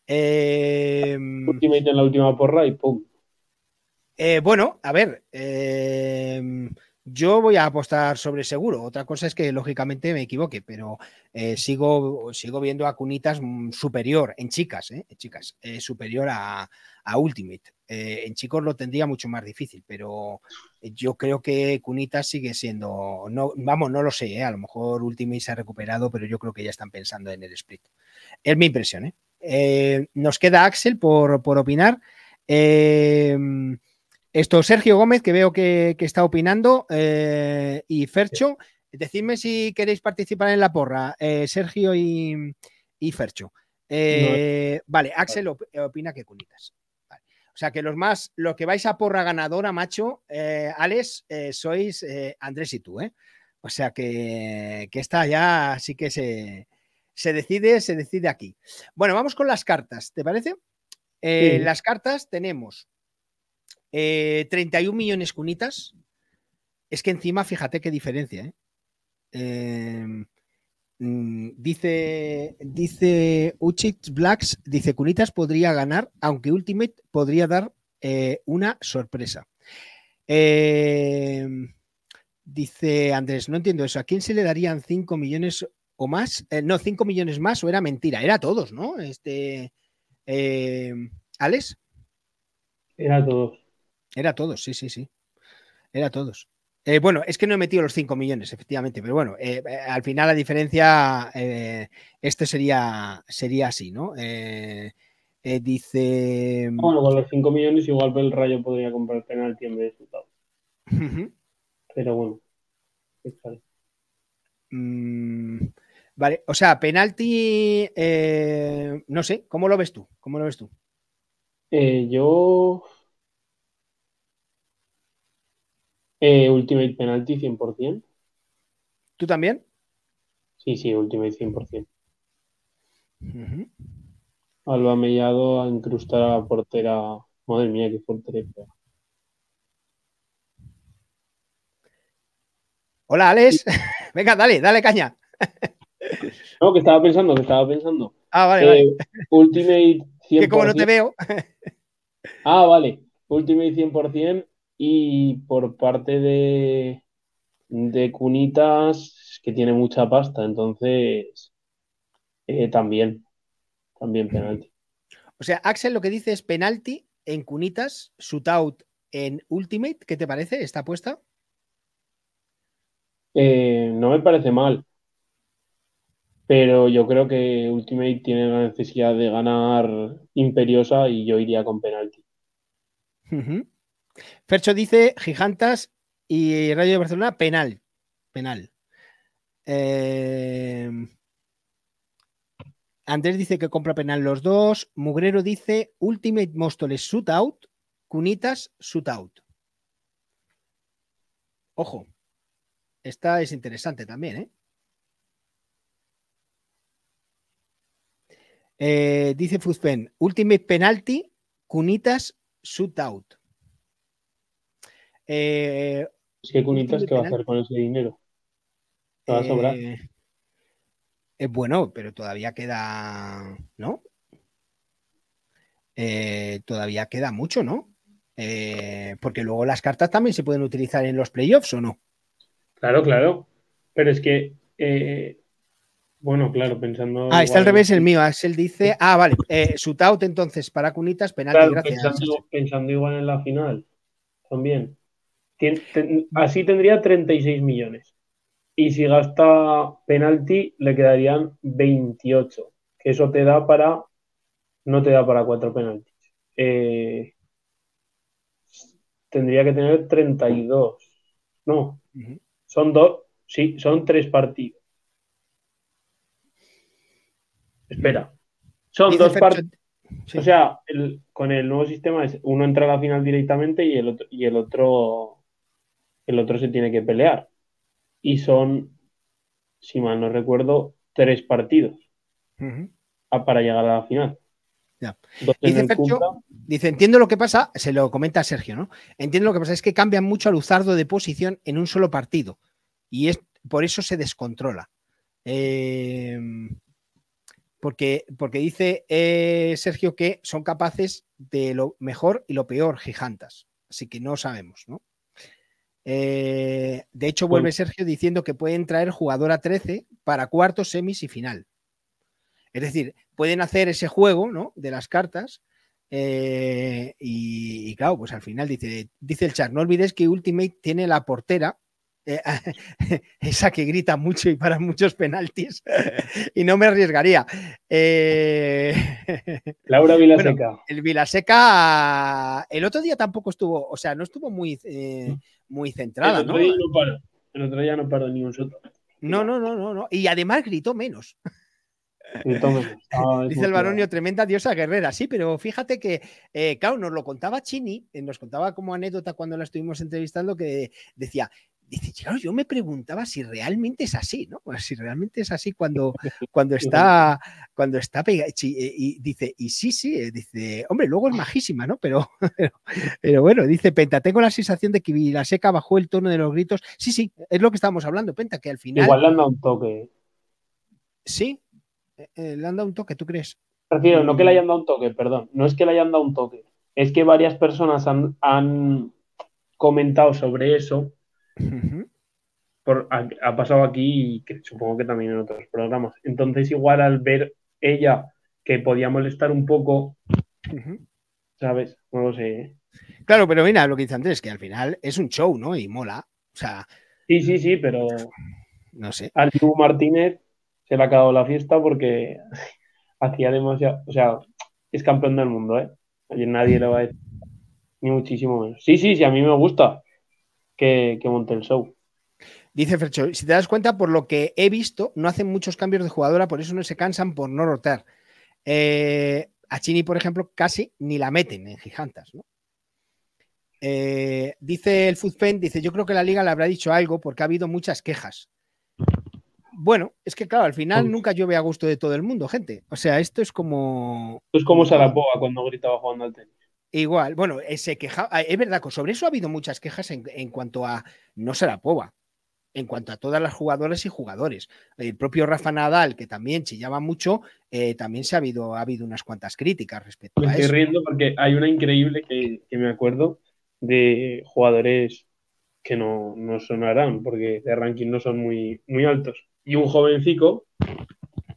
Em, Ultimate en la última porra y pum. Eh, bueno, a ver. Eh... Yo voy a apostar sobre seguro. Otra cosa es que lógicamente me equivoque, pero eh, sigo, sigo viendo a Cunitas mm, superior en chicas, ¿eh? chicas, eh, superior a, Ultimate. en chicos lo tendría mucho más difícil, pero yo creo que Cunitas sigue siendo, no, vamos, no lo sé, a lo mejor Ultimate se ha recuperado, pero yo creo que ya están pensando en el split. Es mi impresión. nos queda Axel por, por opinar. Esto, Sergio Gómez, que veo que, está opinando, eh, y Fercho, decidme si queréis participar en la porra, eh, Sergio y, Fercho. Eh, vale, Axel opina que cunitas. O sea que los más, los que vais a porra ganadora, macho, Alex, sois Andrés y tú, O sea que, que ya así que se, decide, se decide aquí. Bueno, vamos con las cartas, ¿te parece? Las cartas tenemos 31 eh, millones cunitas. Es que encima, fíjate qué diferencia. ¿eh? Em, mm, dice, dice Blacks, dice Cunitas podría ganar, aunque Ultimate podría dar eh, una sorpresa. Em, dice Andrés, no entiendo eso. ¿A quién se le darían 5 millones o más? no, 5 millones más o era mentira. Era a todos, ¿no? Este, em, Alex. Era a todos. Era todos, sí, sí, sí. Era todos. Eh, bueno, es que no he metido los 5 millones, efectivamente, pero bueno, eh, eh, al final la diferencia, este sería, sería así, ¿no? dice... Mm, bueno, con los 5 millones igual el Rayo podría comprar penalti en vez de resultado. Pero bueno, mm, vale, o sea, penalti, no sé, ¿cómo lo ves tú? ¿Cómo lo ves tú? yo Eh, Ultimate Penalty 100%. ¿Tú también? Sí, sí, Ultimate 100%. Uh -huh. Alba Mellado a incrustar a la portera. Madre mía, qué portera. Hola, Alex. Venga, dale, dale caña. no, que estaba pensando, que estaba pensando. Ah, vale, vale. Eh, Ultimate 100%. Que como no te veo. ah, vale. Ultimate 100% y por parte de, de Cunitas, que tiene mucha pasta, entonces eh, también, también penalti. O sea, Axel lo que dice es penalti en Cunitas, shootout en Ultimate. ¿Qué te parece esta apuesta? Eh, no me parece mal. Pero yo creo que Ultimate tiene la necesidad de ganar imperiosa y yo iría con penalti. Fercho dice Gigantas y Radio de Barcelona, penal. Penal. Em, Andrés dice que compra penal los dos. Mugrero dice Ultimate Móstoles shootout. Cunitas shootout. Ojo. Esta es interesante también, ¿eh? eh dice Fuzpen, Ultimate Penalty, Cunitas Shootout. Eh, Cunitas qué va a hacer con ese dinero? va a sobrar? es eh, eh, bueno, pero todavía queda, ¿no? Eh, todavía queda mucho, ¿no? porque luego las cartas también se pueden utilizar en los playoffs o no. Claro, claro. Pero es que bueno, claro, pensando. Ah, está al revés el mío. Axel dice. Ah, vale. su entonces para Cunitas, penal gracias. pensando, igual en la final. También. Mm. así tendría 36 millones. Y si gasta penalti, le quedarían 28. Que eso te da para. No te da para cuatro penaltis. Eh, tendría que tener 32. No. Son dos. Sí, son tres partidos. Espera. Son dos partidos. O sea, con el nuevo sistema es uno entra a la final directamente y el otro, y el otro el otro se tiene que pelear. Y son, si mal no recuerdo, tres partidos para llegar a la final. Dice, dice, entiendo lo que pasa, se lo comenta a Sergio, ¿no? Entiendo lo que pasa, es que cambian mucho a Luzardo de posición en un solo partido y es, por eso se descontrola. Em, porque, porque dice eh, Sergio que son capaces de lo mejor y lo peor, gigantas. Así que no sabemos, ¿no? Eh, de hecho, vuelve Sergio diciendo que pueden traer jugador a 13 para cuartos, semis y final. Es decir, pueden hacer ese juego ¿no? de las cartas. Eh, y, y, claro, pues al final dice, dice el chat, no olvides que Ultimate tiene la portera eh, esa que grita mucho y para muchos penaltis, y no me arriesgaría. Eh, Laura Vilaseca. el Vilaseca, el otro día tampoco estuvo, o sea, no estuvo muy, eh, mm. muy centrada. El otro, día ¿no? el otro día no paró ni un No, no, no, no, Y además gritó menos. Ah, Dice el baronio, tremenda diosa guerrera. Sí, pero fíjate que, claro, nos lo contaba Chini, nos contaba como anécdota cuando la estuvimos entrevistando, que decía, Dice, claro, yo me preguntaba si realmente es así, ¿no? Pues si realmente es así cuando, cuando está, cuando está pegada. Eh, y dice, y sí, sí, eh, dice, hombre, luego es majísima, ¿no? Pero, pero, bueno, dice Penta, tengo la sensación de que la seca bajó el tono de los gritos. Sí, sí, es lo que estábamos hablando, Penta, que al final. Igual le anda un toque. Sí, eh, le han dado un toque, ¿tú crees? Prefiero, no que le mm. hayan dado un toque, perdón, no es que le hayan dado un toque, es que varias personas han, han comentado sobre eso por, ha, pasado aquí y supongo que también en otros programas. Entonces, igual al ver ella que podía molestar un poco, ¿sabes? No lo sé. ¿eh? Claro, pero mira, lo que dice Andrés, que al final es un show, ¿no? Y mola. O sea. Sí, sí, sí, pero. No sé. Martínez se le ha acabado la fiesta porque hacía demasiado. O sea, es campeón del mundo, ¿eh? Nadie lo va a decir. Ni muchísimo menos. Sí, sí, sí, a mí me gusta que, monte el show. Dice Fercho, si te das cuenta, por lo que he visto, no hacen muchos cambios de jugadora, por eso no se cansan por no rotar. Eh, a Chini, por ejemplo, casi ni la meten en gigantas, ¿no? Eh, dice el Foodpen, dice, yo creo que la liga le habrá dicho algo porque ha habido muchas quejas. Bueno, es que claro, al final nunca llueve a gusto de todo el mundo, gente. O sea, esto es como... Esto es como Sarapoa cuando gritaba jugando al tenis. Igual, bueno, eh, se queja, ah, es verdad, sobre eso ha habido muchas quejas en, cuanto a no la Poba, en cuanto a todas las jugadoras y jugadores. El propio Rafa Nadal, que también chillaba mucho, eh, también se ha habido, ha habido unas cuantas críticas respecto me estoy riendo porque hay una increíble que, me acuerdo de jugadores que no, sonarán porque de ranking no son muy, muy altos. Y un jovencico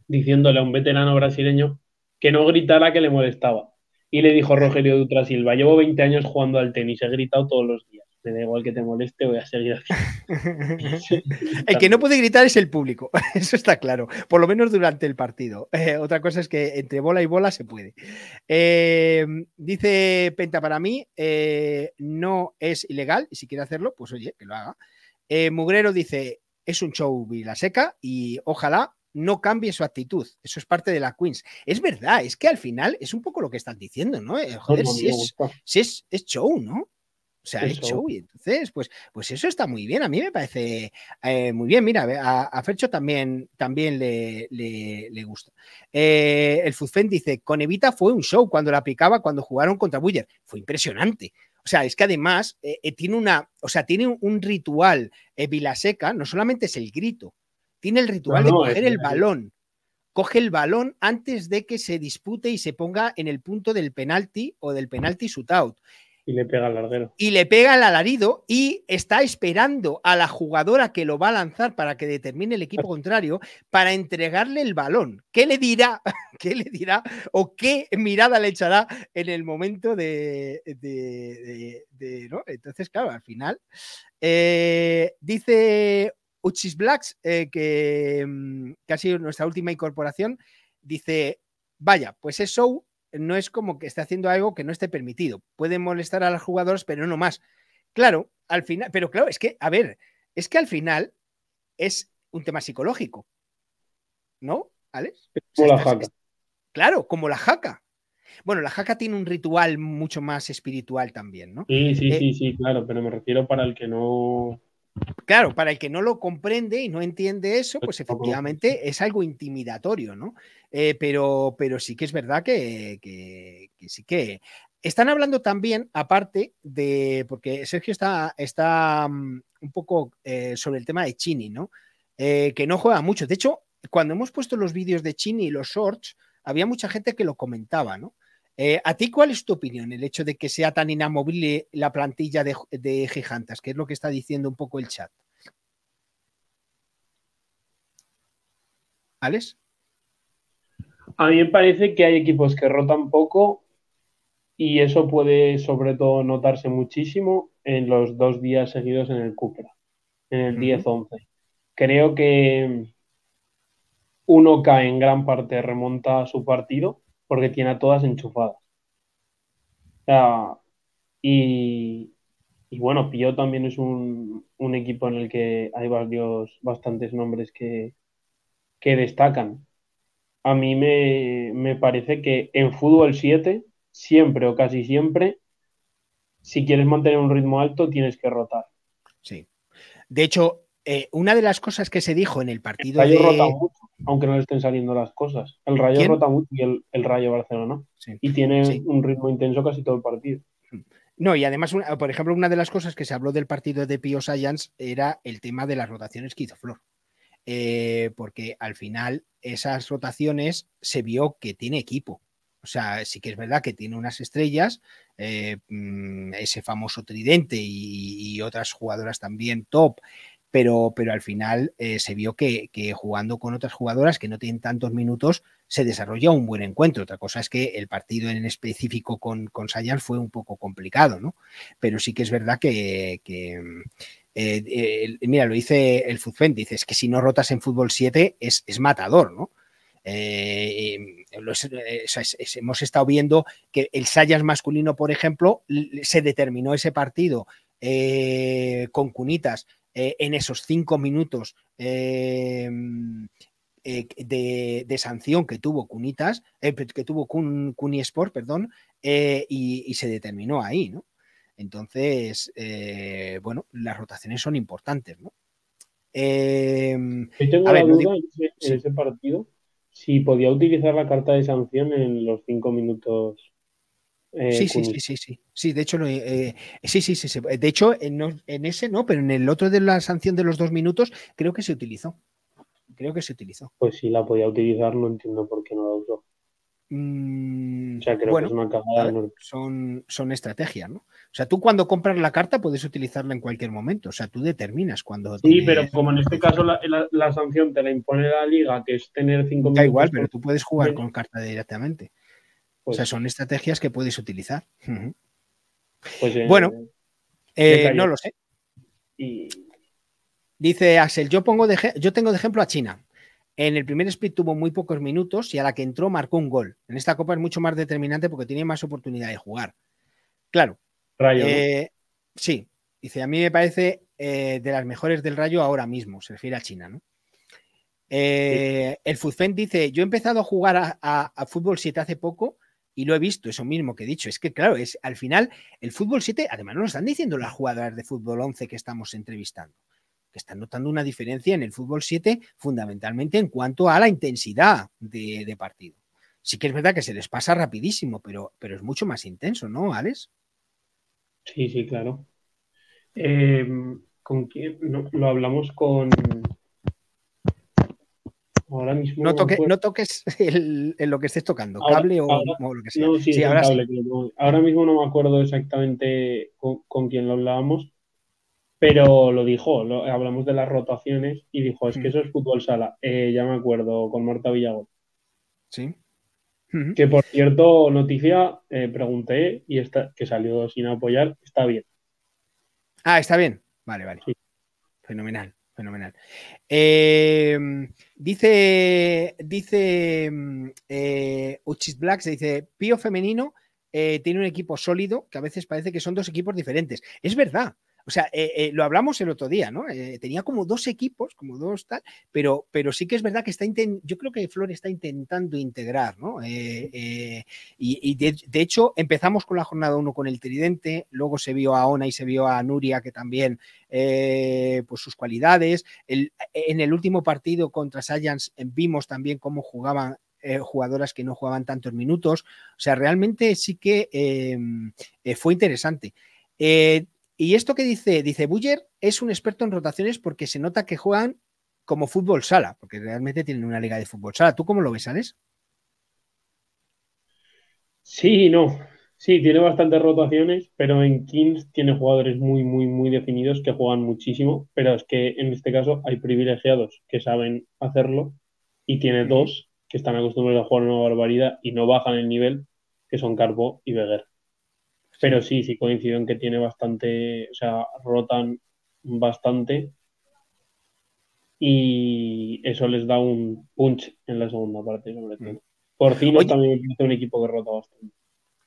diciéndole a un veterano brasileño que no gritara que le molestaba. Y le dijo Rogelio Dutra Silva, llevo 20 años jugando al tenis, he gritado todos los días. Me da igual que te moleste, voy a seguir haciendo. el que no puede gritar es el público, eso está claro, por lo menos durante el partido. Eh, otra cosa es que entre bola y bola se puede. Eh, dice Penta, para mí eh, no es ilegal, y si quiere hacerlo, pues oye, que lo haga. Mugrero dice, es un show la seca y ojalá no cambie su actitud. Eso es parte de la Queens. Es verdad, es que al final es un poco lo que están diciendo, ¿no? Eh, joder, si, es, show, ¿no? O sea, es, show. Y entonces, pues, pues eso está muy bien. A mí me parece eh, muy bien. Mira, a, Fercho también, también le, le, gusta. Eh, el Fuzfen dice: Con Evita fue un show cuando la picaba cuando jugaron contra Buller. Fue impresionante. O sea, es que además tiene una, o sea, tiene un, un ritual Vilaseca, no solamente es el grito, tiene el ritual de coger el balón. Coge el balón antes de que se dispute y se ponga en el punto del penalti o del penalti shootout. Y le pega al larguero. Y le pega al alarido y está esperando a la jugadora que lo va a lanzar para que determine el equipo contrario para entregarle el balón. ¿Qué le dirá? ¿Qué le dirá? ¿O qué mirada le echará en el momento de. ¿no? Entonces, claro, al final. Eh, dice Uchis Blacks, eh, mm, que, ha sido nuestra última incorporación, dice, vaya, pues eso no es como que esté haciendo algo que no esté permitido. Puede molestar a los jugadores, pero no más. Claro, al final, pero claro, es que, a ver, es que al final es un tema psicológico. ¿No, Alex? Como la jaca. claro, como la jaca. Bueno, la jaca tiene un ritual mucho más espiritual también, ¿no? Sí, sí, eh, sí, claro, pero me refiero para el que no. Claro, para el que no lo comprende y no entiende eso, pues efectivamente es algo intimidatorio, ¿no? Eh, pero, pero sí que es verdad que, sí que... Están hablando también, aparte de, porque Sergio está, está mm, un poco eh, sobre el tema de Chini, ¿no? Eh, que no juega mucho. De hecho, cuando hemos puesto los vídeos de Chini y los shorts, había mucha gente que lo comentaba, ¿no? Eh, ¿A ti cuál es tu opinión? El hecho de que sea tan inamovible la plantilla de, de que es lo que está diciendo un poco el chat. ¿Alex? A mí me parece que hay equipos que rotan poco y eso puede sobre todo notarse muchísimo en los dos días seguidos en el Cupra, en el 10-11. Creo que uno cae en gran parte, remonta a su partido porque tiene a todas enchufadas. y, bueno, Pío también es un, equipo en el que hay varios, bastantes nombres que, destacan. A mí me, parece que en fútbol 7, siempre o casi siempre, si quieres mantener un ritmo alto, tienes que rotar. Sí. De hecho, eh, una de las cosas que se dijo en el partido de aunque no le estén saliendo las cosas. El Rayo rota y el, Rayo Barcelona. Y tiene un ritmo intenso casi todo el partido. No, y además, por ejemplo, una de las cosas que se habló del partido de Pío Science era el tema de las rotaciones que hizo Flor. Eh, porque al final esas rotaciones se vio que tiene equipo. O sea, sí que es verdad que tiene unas estrellas, eh, mm, ese famoso tridente y, otras jugadoras también top, pero, al final eh, se vio que, jugando con otras jugadoras que no tienen tantos minutos, se desarrolla un buen encuentro. Otra cosa es que el partido en específico con, con fue un poco complicado, ¿no? Pero sí que es verdad que... Mm, eh, eh, mira, lo dice el Fuzfen, dice, es que si no rotas en fútbol 7 es, matador, ¿no? hemos estado viendo que el Sayas masculino, por ejemplo, se determinó ese partido con Cunitas eh, en esos cinco minutos eh, eh, de, sanción que tuvo Cunitas, que tuvo Sport, perdón, y, se determinó ahí, ¿no? Entonces, bueno, las rotaciones son importantes, ¿no? Em, Yo tengo duda en, ese, partido si podía utilizar la carta de sanción en los cinco minutos sí, eh, sí, sí, sí, sí, sí. de hecho, eh, sí, sí, De hecho, en, ese no, pero en el otro de la sanción de los dos minutos, creo que se utilizó. Creo que se utilizó. Pues sí, la podía utilizar, no entiendo por qué no la usó. Mm, o sea, creo que es una cagada. son, estrategias, ¿no? O sea, tú cuando compras la carta puedes utilizarla en cualquier momento. O sea, tú determinas cuando. Sí, pero como en este caso la, la, sanción te la impone la liga, que es tener cinco minutos. Da igual, pero tú puedes jugar con carta directamente o sea, pues son estrategias que puedes utilizar. Pues bueno, eh, no lo sé. Dice Axel, yo, pongo yo tengo de ejemplo a China. En el primer split tuvo muy pocos minutos y a la que entró marcó un gol. En esta copa es mucho más determinante porque tiene más oportunidad de jugar. Claro. Rayo. Eh, sí. Dice, a mí me parece eh, de las mejores del Rayo ahora mismo. Se refiere a China, ¿no? El Fufen dice, yo he empezado a jugar a, fútbol 7 hace poco y lo he visto, eso mismo que he dicho. Es que, claro, es al final el fútbol 7, además no lo están diciendo las jugadoras de fútbol 11 que estamos entrevistando, que están notando una diferencia en el fútbol 7 fundamentalmente en cuanto a la intensidad de, partido. Sí que es verdad que se les pasa rapidísimo, pero, pero es mucho más intenso, ¿no, Alex? Sí, sí, claro. Em, ¿con quién? lo hablamos con, mismo no, pues toques en lo que estés tocando, cable o, lo que sea. sí, ahora, mismo no me acuerdo exactamente con, quién lo hablábamos, pero lo dijo, hablamos de las rotaciones y dijo, es que mm. eso es fútbol sala. Eh, ya me acuerdo, con Marta Villagón. Sí. Que por cierto, noticia, eh, pregunté y está, que salió sin apoyar, está bien. Ah, está bien. Vale, vale. Fenomenal. Fenomenal. Em, dice dice mm, eh, Uchis Black, se dice, Pío Femenino eh, tiene un equipo sólido que a veces parece que son dos equipos diferentes. Es verdad. O sea, eh, eh, lo hablamos el otro día, ¿no? Eh, tenía como dos equipos, como dos tal, pero, pero sí que es verdad que está, yo creo que Flor está intentando integrar, ¿no? y, de, hecho, empezamos con la jornada 1 con el Tridente, luego se vio a Ona y se vio a Nuria, que también, pues sus cualidades. en el último partido contra Science vimos también cómo jugaban jugadoras que no jugaban tantos minutos. O sea, realmente sí que em, fue interesante. Y esto que dice, dice Buller, es un experto en rotaciones porque se nota que juegan como fútbol sala, porque realmente tienen una liga de fútbol sala. ¿Tú cómo lo ves, Alex? Sí, no. Sí, tiene bastantes rotaciones, pero en Kings tiene jugadores muy, muy, muy definidos que juegan muchísimo, pero es que en este caso hay privilegiados que saben hacerlo y tiene dos que están acostumbrados a jugar una barbaridad y no bajan el nivel, que son Carbo y Beguer. Pero sí, sí coincido en que tiene bastante, o sea, rotan bastante y eso les da un punch en la segunda parte, sobre todo. Mm. también es un equipo que rota bastante.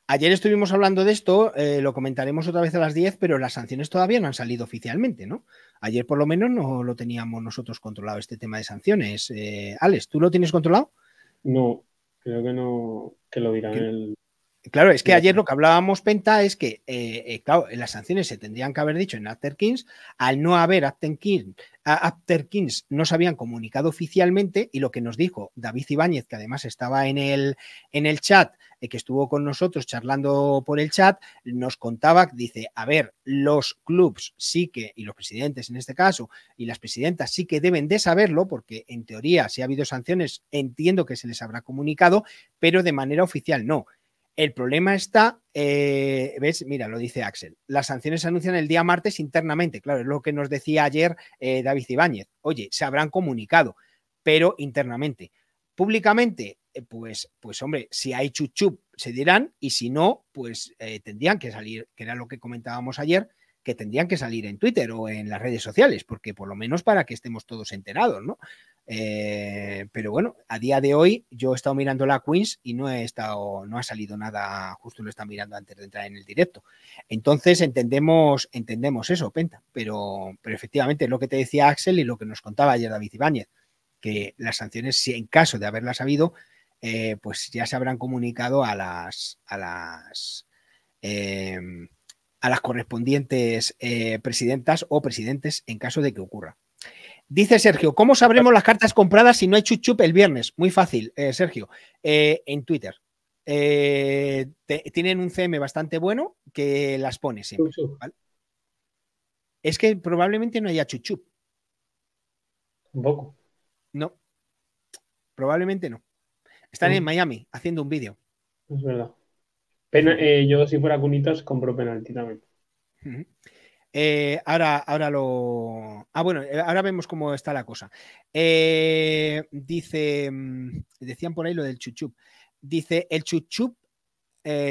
Ayer estuvimos hablando de esto, eh, lo comentaremos otra vez a las 10, pero las sanciones todavía no han salido oficialmente, ¿no? Ayer por lo menos no lo teníamos nosotros controlado este tema de sanciones. Eh, Alex, ¿tú lo tienes controlado? No, creo que no, que lo dirán en el Claro, es que ayer lo que hablábamos, Penta, es que, eh, eh, las sanciones se tendrían que haber dicho en After Kings, al no haber After Kings, no se habían comunicado oficialmente y lo que nos dijo David Ibáñez, que además estaba en el, en el chat, eh, que estuvo con nosotros charlando por el chat, nos contaba, dice, a ver, los clubs sí que, y los presidentes en este caso, y las presidentas sí que deben de saberlo, porque en teoría si ha habido sanciones, entiendo que se les habrá comunicado, pero de manera oficial no. El problema está, eh, ves, mira, lo dice Axel, las sanciones se anuncian el día martes internamente, claro, es lo que nos decía ayer eh, David Ibáñez, oye, se habrán comunicado, pero internamente. Públicamente, eh, pues, pues hombre, si hay chuchup, se dirán, y si no, pues tendrían que salir, que era lo que comentábamos ayer, que tendrían que salir en Twitter o en las redes sociales, porque por lo menos para que estemos todos enterados, ¿no? Eh, pero bueno, a día de hoy yo he estado mirando la Queens y no he estado, no ha salido nada, justo lo está mirando antes de entrar en el directo. Entonces entendemos, entendemos eso, Penta, pero, pero efectivamente lo que te decía Axel y lo que nos contaba ayer David Ibáñez, que las sanciones, si en caso de haberlas habido, eh, pues ya se habrán comunicado a las, a las em, a las correspondientes eh, presidentas o presidentes en caso de que ocurra. Dice Sergio, ¿cómo sabremos las cartas compradas si no hay chuchup el viernes? Muy fácil, eh, Sergio, eh, en Twitter. tienen un CM bastante bueno que las pone siempre. Es que probablemente no haya chuchup. poco. No. Probablemente no. Están en mm. Miami haciendo un vídeo. Es verdad. Eh, yo, si fuera Cunitas, compro penalti también. Eh, ahora, ahora lo. Ah, bueno, eh, ahora vemos cómo está la cosa. dice. Mm, decían por ahí lo del chuchup. Dice, el chuchup.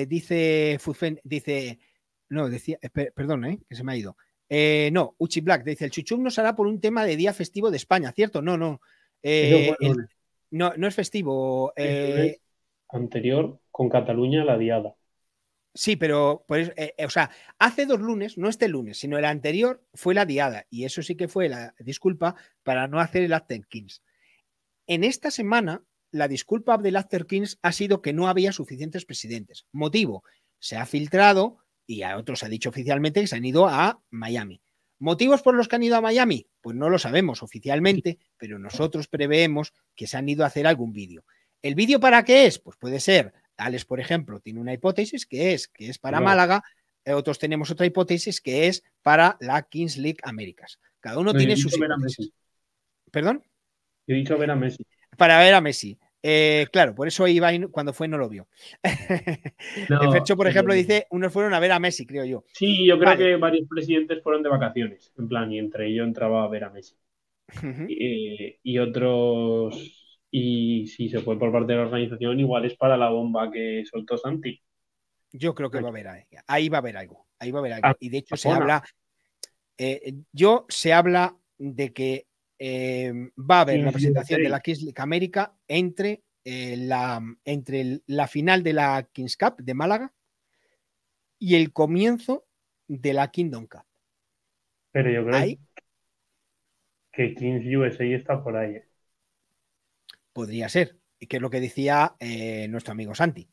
dice Fufen, dice. No, decía. Perdón, que se me ha ido. no, Uchi Black dice: el chuchup no será por un tema de día festivo de España, ¿cierto? No, no, no es festivo. anterior con Cataluña la diada. Sí, pero eh, eh, o sea, hace dos lunes, no este lunes, sino el anterior, fue la diada. Y eso sí que fue la disculpa para no hacer el Kings. En esta semana, la disculpa del Kings ha sido que no había suficientes presidentes. Motivo, se ha filtrado y a otros se ha dicho oficialmente que se han ido a Miami. ¿Motivos por los que han ido a Miami? Pues no lo sabemos oficialmente, pero nosotros preveemos que se han ido a hacer algún vídeo. ¿El vídeo para qué es? Pues puede ser Alex, por ejemplo, tiene una hipótesis que es que es para Málaga, eh, otros tenemos otra hipótesis que es para la Kings League Américas. Cada uno tiene sus hipótesis. ¿Perdón? He dicho ver a Messi. Para ver a Messi. Eh, claro, por eso Ibai cuando fue no lo vio. de hecho por ejemplo, dice, unos fueron a ver a Messi, creo yo. Sí, yo creo que varios presidentes fueron de vacaciones, en plan, y entre ellos entraba a ver a Messi. y otros y si se puede por parte de la organización, igual es para la bomba que soltó Santi. Yo creo que va a haber ahí, va a haber algo, ahí va a haber algo. Ah, y de hecho se habla, eh, yo se habla de que eh, va a haber la presentación de la Kings League América entre, eh, la, entre la final de la Kings Cup de Málaga y el comienzo de la Kingdom Cup. Pero yo creo que Kings USA está por ahí podría ser, que es lo que decía eh, nuestro amigo Santi.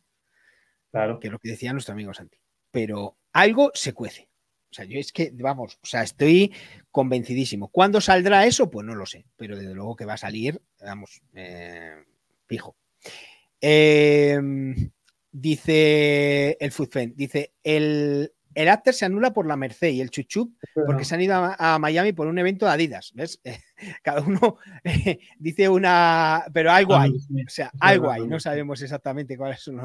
Claro. Que es lo que decía nuestro amigo Santi. Pero algo se cuece. O sea, yo es que, vamos, o sea, estoy convencidísimo. ¿Cuándo saldrá eso? Pues no lo sé, pero desde luego que va a salir, vamos, eh, fijo. Em, dice el fan dice, el, el actor se anula por la Merced y el chuchu porque se han ido a, Miami por un evento de Adidas. ¿ves? Cada uno dice una. Pero algo hay. Ah, o sea, algo hay. No sabemos exactamente cuáles son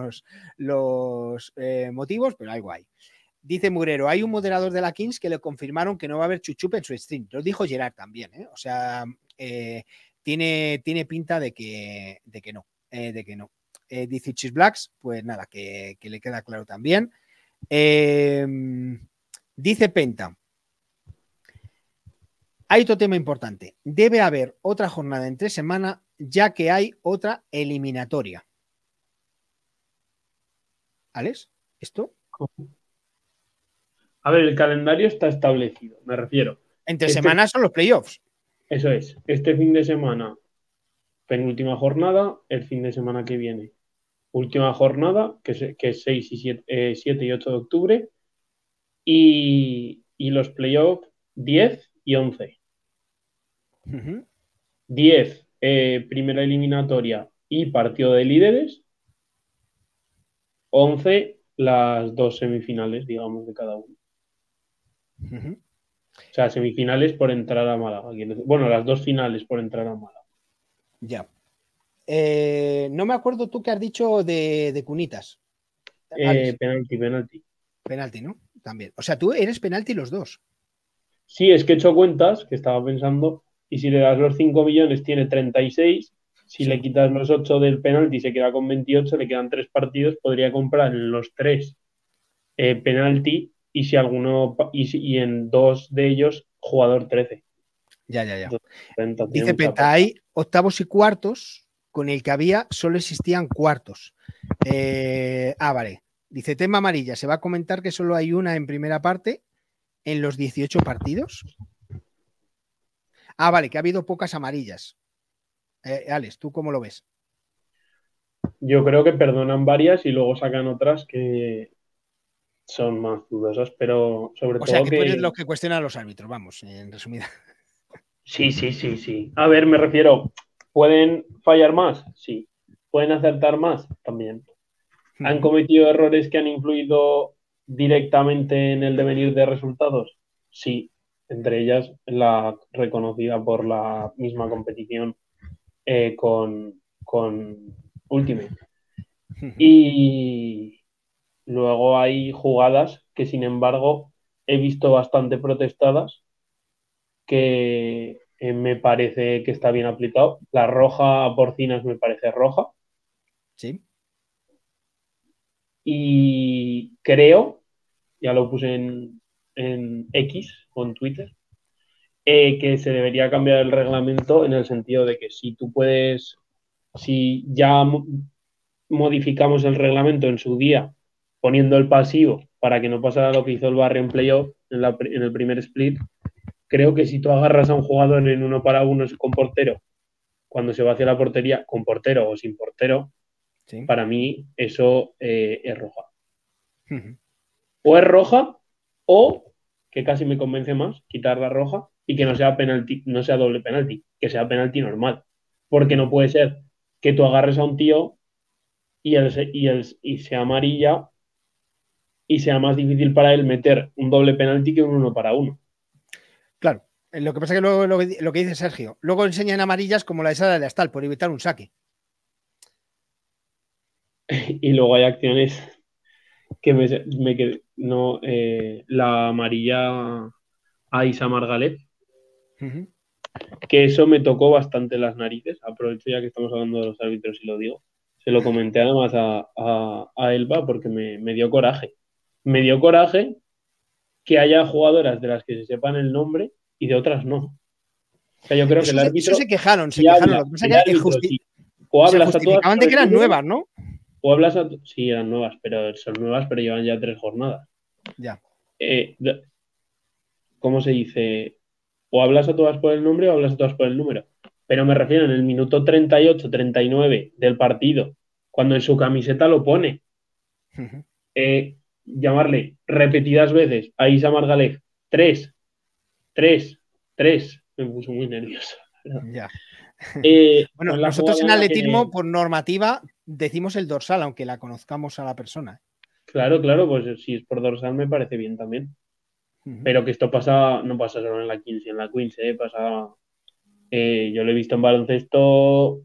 los, eh, motivos, pero algo hay. Dice Murero, hay un moderador de la Kings que le confirmaron que no va a haber chuchup en su stream. Lo dijo Gerard también, ¿eh? O sea, eh, tiene, tiene pinta de que, de que no. de que no. dice Chis Blacks, pues nada, que, que le queda claro también. Em, dice Penta. Hay otro tema importante. Debe haber otra jornada entre semana, ya que hay otra eliminatoria. ¿Alex? ¿Esto? A ver, el calendario está establecido, me refiero. Entre este semana semanas son los playoffs. Eso es. Este fin de semana, penúltima jornada, el fin de semana que viene, última jornada, que es, 6 y 7, 7, eh, y 8 de octubre, y, los playoffs 10 y 11. 10, eh, primera eliminatoria y partido de líderes. 11, las dos semifinales, digamos, de cada uno. O sea, semifinales por entrar a Málaga. Bueno, las dos finales por entrar a Málaga. Ya. Eh, no me acuerdo tú qué has dicho de, Cunitas. Eh, penalti, penalti. Penalti, ¿no? También. O sea, tú eres penalti los dos. Sí, es que he hecho cuentas, que estaba pensando, y si le das los 5 millones tiene 36, si le quitas los 8 del penalti se queda con 28, le quedan 3 partidos, podría comprar los 3 eh, penalti y si alguno y, en dos de ellos jugador 13. Ya, ya, ya. Dice octavos y cuartos, con el que había solo existían cuartos. Eh, ah, vale. Dice, tema amarilla, se va a comentar que solo hay una en primera parte en los 18 partidos. Ah, vale, que ha habido pocas amarillas. Eh, Alex, ¿tú cómo lo ves? Yo creo que perdonan varias y luego sacan otras que son más dudosas, pero sobre todo. O sea, que, los que cuestionan a los árbitros, vamos, en resumida. Sí, sí, sí, sí. A ver, me refiero, ¿Pueden fallar más? Sí. ¿Pueden acertar más? También. ¿Han cometido errores que han influido directamente en el devenir de resultados? Sí, entre ellas la reconocida por la misma competición eh, con, con Ultimate. Y luego hay jugadas que, sin embargo, he visto bastante protestadas que eh, me parece que está bien aplicado. La roja a porcinas me parece roja. Sí. Y creo, ya lo puse en, en X o en Twitter, eh, que se debería cambiar el reglamento en el sentido de que si tú puedes, si ya modificamos el reglamento en su día poniendo el pasivo para que no pasara lo que hizo el barrio en playoff en, en el primer split, creo que si tú agarras a un jugador en uno para uno con portero, cuando se va hacia la portería, con portero o sin portero, para mí eso eh, es roja. O es roja, o, que casi me convence más, quitar la roja y que no sea penalti, no sea doble penalti, que sea penalti normal. Porque no puede ser que tú agarres a un tío y, y sea amarilla y sea más difícil para él meter un doble penalti que un uno para uno. Eh, lo que pasa es que luego lo que, dice Sergio, luego enseñan amarillas como la de de Astal por evitar un saque. Y luego hay acciones que me, me quedé, no, eh, la amarilla a Isa Margalet, que eso me tocó bastante las narices, aprovecho ya que estamos hablando de los árbitros y lo digo, se lo comenté además a, Elba porque me dio coraje, me dio coraje que haya jugadoras de las que se sepan el nombre y de otras no. O sea, yo creo que el árbitro. Se, quejaron, se quejaron. que o hablas a todas. Antes que eran nuevas, ¿no? O hablas a. Sí, eran nuevas, pero son nuevas, pero llevan ya tres jornadas. Ya. Eh, ¿Cómo se dice? O hablas a todas por el nombre o hablas a todas por el número. Pero me refiero en el minuto 38-39 del partido, cuando en su camiseta lo pone. Eh, llamarle repetidas veces a Isa Margalek tres Tres, tres. Me puso muy nervioso. Ya. Eh, bueno, nosotros en atletismo, por normativa, decimos el dorsal, aunque la conozcamos a la persona. Claro, claro, pues si es por dorsal me parece bien también. Pero que esto pasa, no pasa solo en la quince, en la quince eh, pasa. Eh, yo lo he visto en baloncesto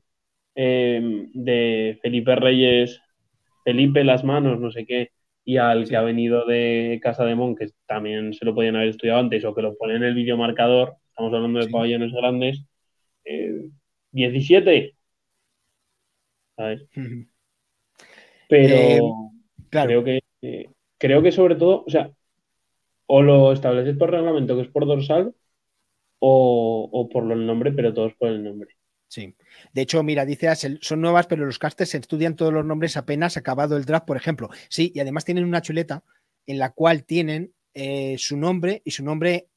de Felipe Reyes, Felipe las manos, no sé qué y al que ha venido de Casa de Mon, que también se lo podían haber estudiado antes, o que lo ponen en el videomarcador, estamos hablando de pabellones grandes, 17. Eh, pero eh, creo que creo que sobre todo, o sea, o lo estableces por reglamento que es por dorsal, o, o por el nombre, pero todos por el nombre. Sí. De hecho, mira, dice son nuevas, pero los casters se estudian todos los nombres apenas acabado el draft, por ejemplo. Sí, y además tienen una chuleta en la cual tienen eh, su nombre y su nombre,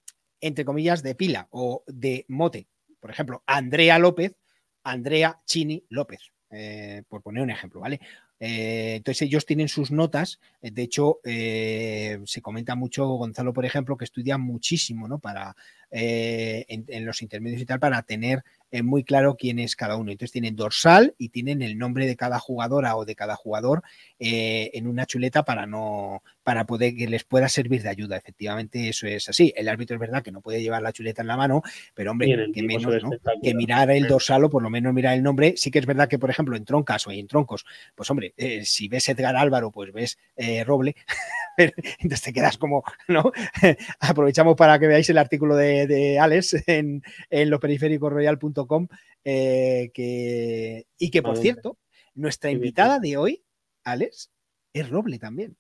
entre comillas, de pila o de mote. Por ejemplo, Andrea López, Andrea Chini López, eh, por poner un ejemplo, ¿vale? Eh, entonces ellos tienen sus notas, de hecho se comenta mucho Gonzalo, por ejemplo, que estudia muchísimo, ¿no? Para eh, en, los intermedios y tal para tener eh, muy claro quién es cada uno. Entonces tienen dorsal y tienen el nombre de cada jugadora o de cada jugador eh, en una chuleta para no para poder que les pueda servir de ayuda. Efectivamente, eso es así. El árbitro es verdad que no puede llevar la chuleta en la mano, pero hombre, que menos, Que mirar el dorsal o por lo menos mirar el nombre. Sí que es verdad que, por ejemplo, en troncas o en troncos, pues hombre, si ves Edgar Álvaro, pues ves Roble. Entonces te quedas como, ¿no? Aprovechamos para que veáis el artículo de, Alex en, en losperiféricosroyal.com eh, y que, por cierto, nuestra invitada de hoy, Alex, es Roble también.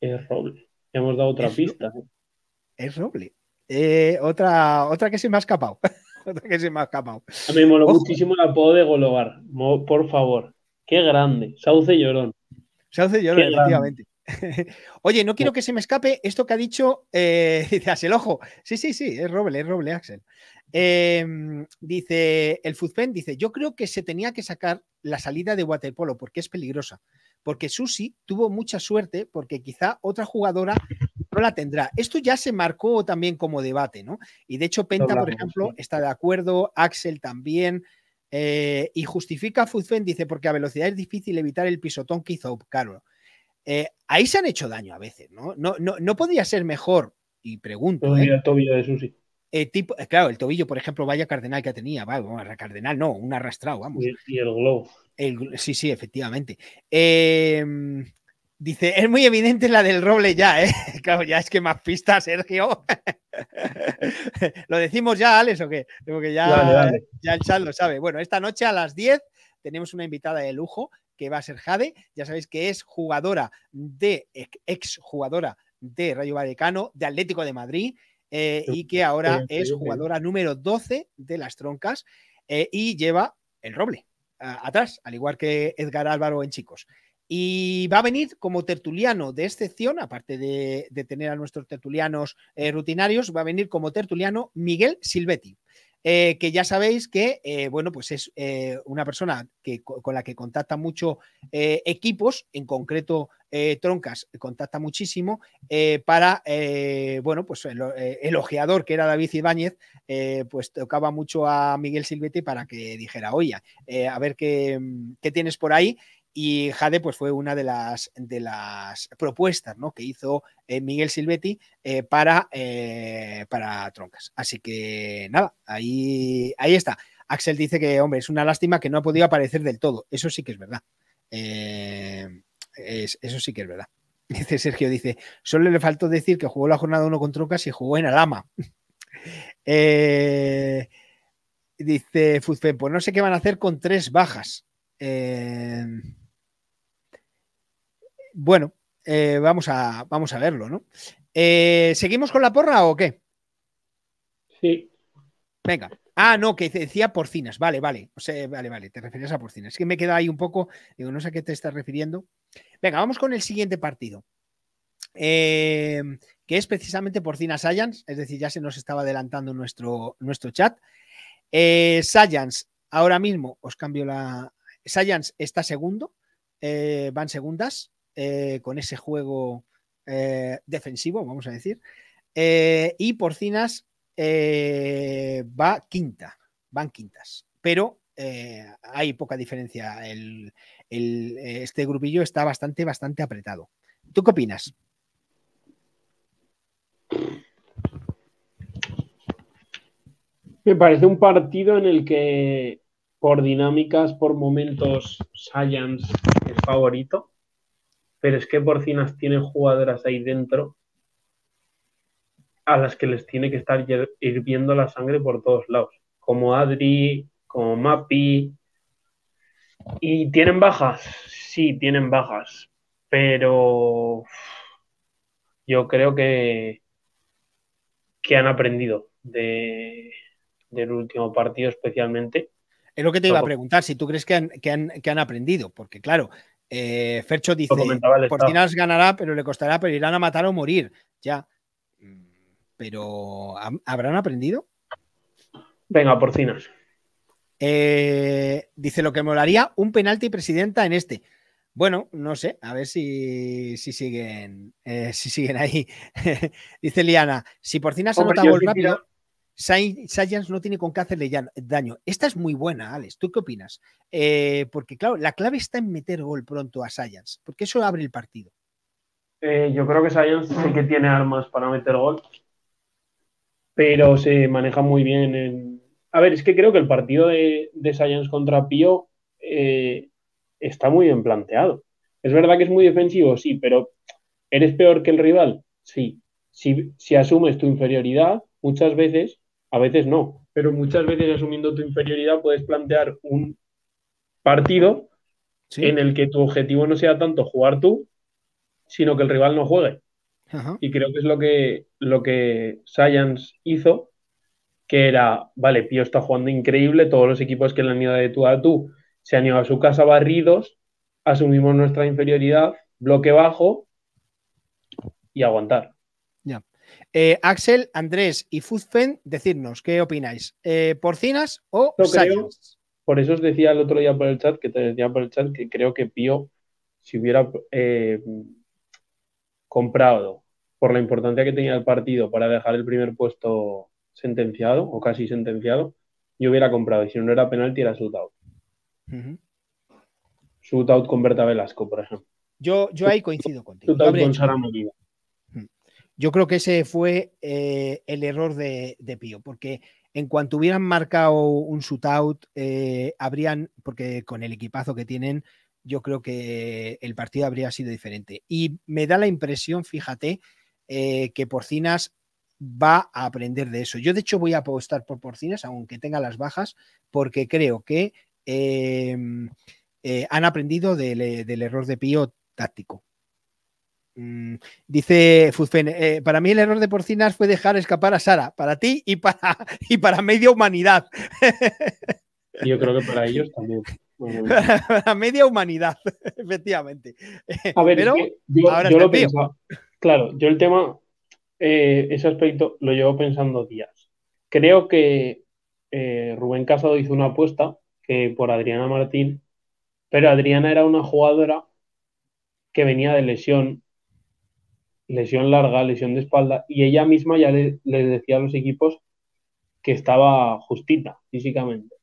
Es Roble. Hemos dado otra pista. Es Roble. Eh, otra, otra que se me ha escapado. otra que se me ha escapado. A mí me moló muchísimo el apodo de Golobar. Por favor. Qué grande. Sauce llorón. Oye, no quiero que se me escape esto que ha dicho, eh, dice, el ojo. Sí, sí, sí, es Roble, es Roble Axel. Em, dice el Fuzpen, dice, yo creo que se tenía que sacar la salida de waterpolo porque es peligrosa, porque Susi tuvo mucha suerte porque quizá otra jugadora no la tendrá. Esto ya se marcó también como debate, ¿no? Y de hecho Penta, por ejemplo, está de acuerdo, Axel también. Eh, y justifica dice, porque a velocidad es difícil evitar el pisotón que hizo Carlos. Eh, ahí se han hecho daño a veces, ¿no? No, no, no podría ser mejor, y pregunto. el ¿eh? tobillo de Susi. tipo, claro, el tobillo, por ejemplo, vaya cardenal que tenía, vamos, cardenal, no, un arrastrado, vamos. Y el, globo. sí, sí, efectivamente. Eh, Dice, es muy evidente la del roble ya, ¿eh? Claro, ya es que más pistas, Sergio. ¿Lo decimos ya, Alex, o qué? Porque ya, ya el chat lo sabe. Bueno, esta noche a las 10 tenemos una invitada de lujo que va a ser Jade. Ya sabéis que es jugadora de, ex jugadora de Rayo Vallecano, de Atlético de Madrid, eh, y que ahora es jugadora número 12 de las troncas eh, y lleva el roble atrás, al igual que Edgar Álvaro en chicos. Y va a venir como tertuliano de excepción, aparte de, tener a nuestros tertulianos eh, rutinarios, va a venir como tertuliano Miguel Silvetti. Eh, que ya sabéis que, eh, bueno, pues es una persona con la que contacta mucho equipos, en concreto Troncas, contacta muchísimo para, bueno, pues el, ojeador que era David Ibáñez, pues tocaba mucho a Miguel Silvetti para que dijera, oye, a ver qué, qué, tienes por ahí. Y Jade pues, fue una de las, de las propuestas ¿no? que hizo eh, Miguel Silvetti eh, para, eh, para Troncas. Así que nada, ahí, ahí está. Axel dice que, hombre, es una lástima que no ha podido aparecer del todo. Eso sí que es verdad. eso sí que es verdad. Dice Sergio, dice, solo le faltó decir que jugó la jornada 1 con Troncas y jugó en Alama. dice Fuzpen, pues no sé qué van a hacer con tres bajas bueno, eh, vamos, a, vamos a verlo, ¿no? Eh, ¿Seguimos con la porra o qué? Sí. Venga. Ah, no, que decía porcinas. Vale, vale. vale, vale. Te referías a porcinas. Es que me quedado ahí un poco. Digo, no sé a qué te estás refiriendo. Venga, vamos con el siguiente partido. Eh, que es precisamente porcinas. Science, es decir, ya se nos estaba adelantando nuestro, nuestro chat. Eh, ahora mismo os cambio la. Science está segundo, van segundas, eh, con ese juego eh, defensivo, vamos a decir. Eh, y Porcinas va quinta, van quintas, pero hay poca diferencia. este grupillo está bastante, bastante apretado. ¿Tú qué opinas? Me parece un partido en el que por dinámicas, por momentos, Science es favorito pero es que Porcinas tienen jugadoras ahí dentro a las que les tiene que estar hirviendo la sangre por todos lados, como Adri, como Mapi. ¿Y tienen bajas? Sí, tienen bajas, pero yo creo que, que han aprendido de, del último partido especialmente. Es lo que te iba a preguntar, si tú crees que han, que han aprendido, porque claro, eh, Fercho dice, Porcinas ganará, pero le costará, pero irán a matar o morir. Ya. Pero, ¿habrán aprendido? Venga, Porcinas. Eh, dice, lo que molaría, un penalti presidenta en este. Bueno, no sé, a ver si, si siguen eh, si siguen ahí. dice Liana, si Porcinas anota gol rápido... Science no tiene con qué hacerle daño. Esta es muy buena, Alex. ¿Tú qué opinas? Eh, porque, claro, la clave está en meter gol pronto a Science, porque eso abre el partido. Eh, yo creo que Science sí que tiene armas para meter gol, pero se maneja muy bien. En... A ver, es que creo que el partido de, de Science contra Pío eh, está muy bien planteado. Es verdad que es muy defensivo, sí, pero ¿eres peor que el rival? Sí. si asumes tu inferioridad, muchas veces a veces no, pero muchas veces asumiendo tu inferioridad puedes plantear un partido en el que tu objetivo no sea tanto jugar tú, sino que el rival no juegue. Y creo que es lo que, lo que Science hizo, que era, vale, Pío está jugando increíble, todos los equipos que le han ido de tu a tú se han ido a su casa barridos, asumimos nuestra inferioridad, bloque bajo y aguantar. Eh, Axel, Andrés y Fuzfen, decirnos ¿qué opináis? Eh, ¿Porcinas o Por eso os decía el otro día por el chat, que te por el chat, que creo que Pío, si hubiera eh, comprado por la importancia que tenía el partido para dejar el primer puesto sentenciado o casi sentenciado, yo hubiera comprado. Y si no era penalti, era shootout. Uh con Berta Velasco, por ejemplo. Yo, yo ahí coincido contigo. con Sara yo creo que ese fue eh, el error de, Pío, porque en cuanto hubieran marcado un shootout, eh, habrían, porque con el equipazo que tienen, yo creo que el partido habría sido diferente. Y me da la impresión, fíjate, eh, que Porcinas va a aprender de eso. Yo, de hecho, voy a apostar por Porcinas, aunque tenga las bajas, porque creo que han aprendido del error de Pío táctico. Mm, dice Fuzfen, eh, para mí el error de Porcinas fue dejar escapar a Sara, para ti y para, y para media humanidad. Yo creo que para ellos también. para media humanidad, efectivamente. A ver, Claro, yo el tema, eh, ese aspecto lo llevo pensando días. Creo que eh, Rubén Casado hizo una apuesta que por Adriana Martín, pero Adriana era una jugadora que venía de lesión lesión larga, lesión de espalda, y ella misma ya le, decía a los equipos que estaba justita físicamente.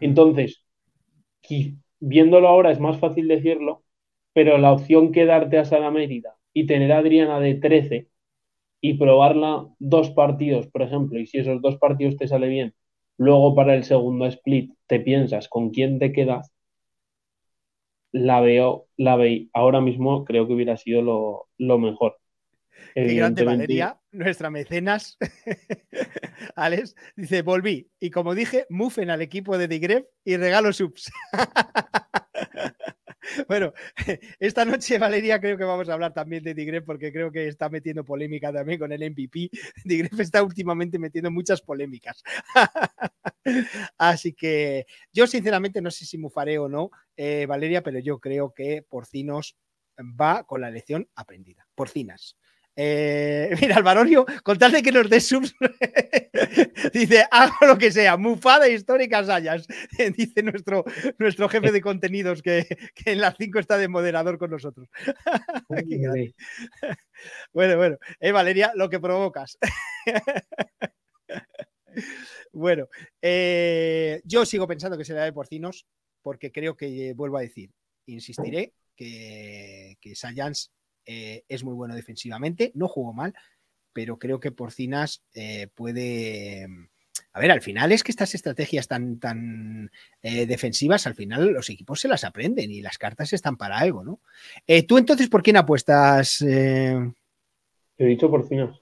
Mm. Entonces, viéndolo ahora es más fácil decirlo, pero la opción que darte a Sara Mérida y tener a Adriana de 13 y probarla dos partidos, por ejemplo, y si esos dos partidos te sale bien, luego para el segundo split te piensas con quién te quedas, la veo, la veí. Ahora mismo creo que hubiera sido lo mejor. Qué grande Valeria, nuestra mecenas. Alex dice: Volví. Y como dije, mufen al equipo de Digref y regalo subs. bueno, esta noche, Valeria, creo que vamos a hablar también de Digref porque creo que está metiendo polémica también con el MVP. Digref está últimamente metiendo muchas polémicas. Así que yo, sinceramente, no sé si mufaré o no, eh, Valeria, pero yo creo que Porcinos va con la lección aprendida. Porcinas. Eh, mira, Alvaronio, con tal que nos dé subs, dice, hago lo que sea, mufada histórica Sayas, dice nuestro, nuestro jefe de contenidos que, en las 5 está de moderador con nosotros. bueno, bueno, eh, Valeria, lo que provocas. bueno, eh, yo sigo pensando que será de porcinos, porque creo que, vuelvo a decir, insistiré, que, que eh, es muy bueno defensivamente, no jugó mal, pero creo que Porcinas eh, puede... Mm, a ver, al final es que estas estrategias tan, tan eh, defensivas, al final los equipos se las aprenden y las cartas están para algo, ¿no? ¿Tú entonces por quién apuestas? He dicho Porcinas.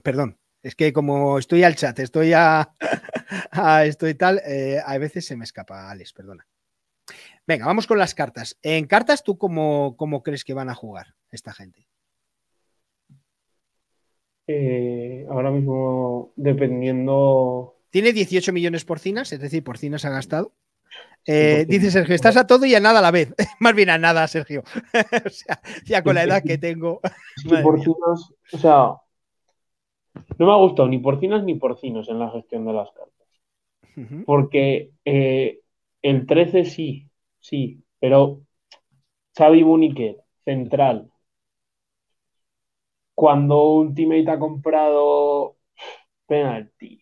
Perdón, es que como estoy al chat, estoy a, a estoy tal, a veces se me escapa, Alex, perdona. Venga, vamos con las cartas. En cartas, ¿tú cómo, crees que van a jugar esta gente? Eh, ahora mismo, dependiendo. Tiene 18 millones porcinas, es decir, porcinas ha gastado. Eh, dice Sergio, estás a todo y a nada a la vez. Más bien a nada, Sergio. o sea, ya con la edad que tengo. o sea, no me ha gustado ni porcinas ni porcinos en la gestión de las cartas. Porque eh, el 13 sí, sí, pero Xavi Buniquet, central. Cuando Ultimate ha comprado penalti.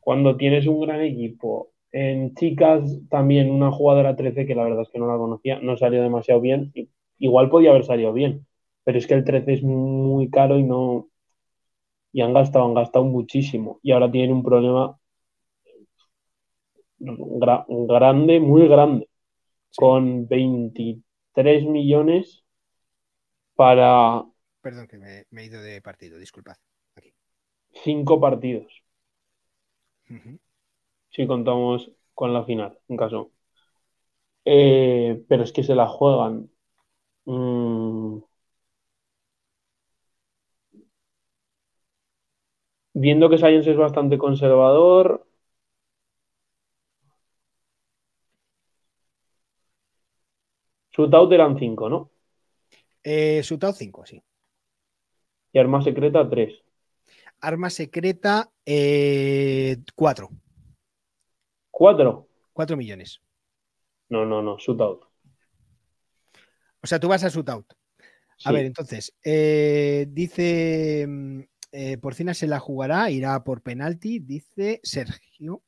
Cuando tienes un gran equipo. En chicas también una jugadora 13 que la verdad es que no la conocía, no salió demasiado bien. Igual podía haber salido bien, pero es que el 13 es muy caro y no... Y han gastado, han gastado muchísimo. Y ahora tienen un problema grande, muy grande, con 23 millones para... Perdón, que me, he ido de partido, disculpad. Aquí. Cinco partidos. Si contamos con la final, en caso. Eh, pero es que se la juegan. Mm. Viendo que Science es bastante conservador, Shootout eran 5, ¿no? Eh, shootout 5, sí. Y arma secreta 3. Arma secreta 4. Eh, ¿Cuatro? 4 millones. No, no, no, shootout. O sea, tú vas a shootout. A ver, entonces, eh, dice mm, eh, Porcina se la jugará, irá por penalti, dice Sergio.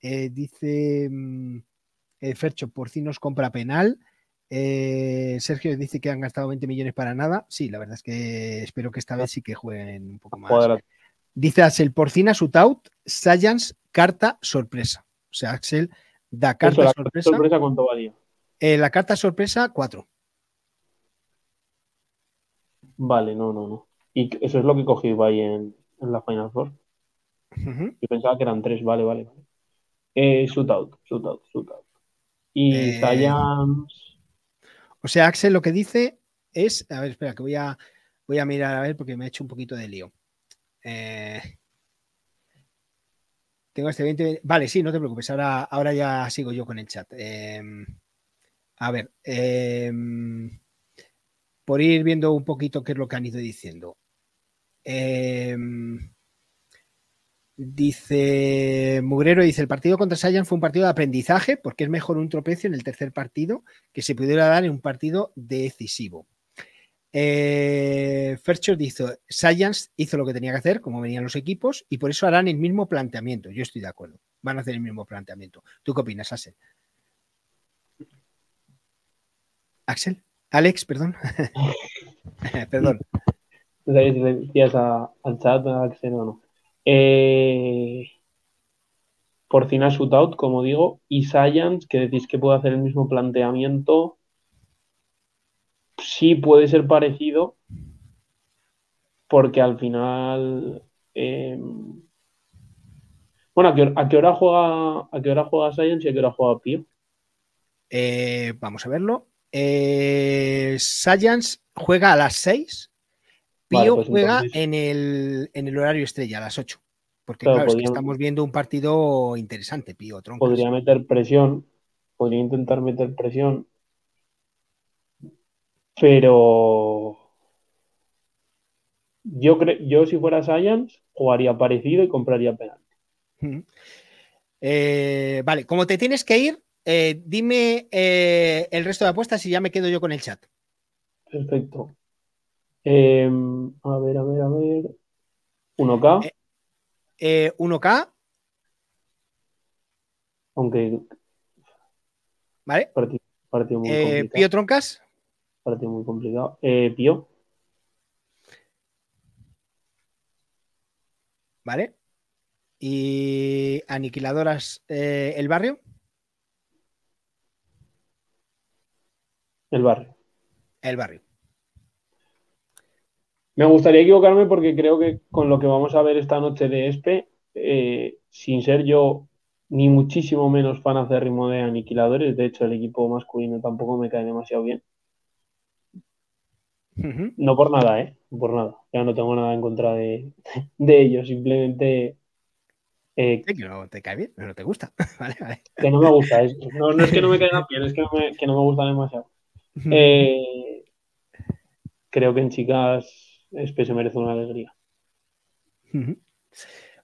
Eh, dice mm, Fercho, Porcinos compra penal. Eh, Sergio dice que han gastado 20 millones para nada. Sí, la verdad es que espero que esta vez sí que jueguen un poco más. Dice Axel, porcina shootout, Saiyans, carta sorpresa. O sea, Axel da carta sorpresa. sorpresa. ¿Cuánto valía? Eh, la carta sorpresa, 4. Vale, no, no, no. Y eso es lo que cogí ahí en, la Final Four. Yo pensaba que eran tres, vale, vale, vale. Eh, shootout, shootout, shootout. Y Saiyans o sea, Axel lo que dice es. A ver, espera, que voy a, voy a mirar a ver porque me ha hecho un poquito de lío. Eh, tengo este 20. Vale, sí, no te preocupes. Ahora, ya sigo yo con el chat. Eh, a ver. Eh, por ir viendo un poquito qué es lo que han ido diciendo. Eh, Dice Mugrero, dice, el partido contra Saiyan fue un partido de aprendizaje porque es mejor un tropecio en el tercer partido que se pudiera dar en un partido decisivo. Eh, dice, Science hizo lo que tenía que hacer, como venían los equipos, y por eso harán el mismo planteamiento. Yo estoy de acuerdo, van a hacer el mismo planteamiento. ¿Tú qué opinas, Axel? Axel, Alex, perdón. perdón. Axel, o no? Eh, por fin a Shootout, como digo, y Science, que decís que puede hacer el mismo planteamiento. Sí puede ser parecido, porque al final. Em, bueno, ¿a qué, hora, juega a qué hora juega Science y a qué hora juega Pío? Eh, vamos a verlo. Eh, Science juega a las 6 Pío pues juega en, el, horario estrella, a las 8. Porque claro, que estamos viendo un partido interesante, Pío Tronco. Podría meter presión, podría intentar meter presión. Pero yo, yo si fuera Science, jugaría parecido y compraría penal. Eh, vale, como te tienes que ir, eh, dime eh, el resto de apuestas y ya me quedo yo con el chat. Perfecto. Eh, a ver, a ver, a ver. 1K. Eh, 1K. Eh, Aunque. Vale. Partido, muy eh, complicado. Pío Troncas. Partido muy complicado. Eh, Pío. Vale. ¿Y aniquiladoras eh, el barrio? El barrio. El barrio. Me gustaría equivocarme porque creo que con lo que vamos a ver esta noche de ESPE, eh, sin ser yo ni muchísimo menos fan ritmo de Aniquiladores, de hecho el equipo masculino tampoco me cae demasiado bien. No por nada, ¿eh? Por nada. Ya no tengo nada en contra de, de ellos, simplemente... Eh, no te cae bien, no te gusta. Que no me gusta. no, es que no me caiga bien, es que, no me gusta demasiado. Eh, creo que en chicas es se merece una alegría.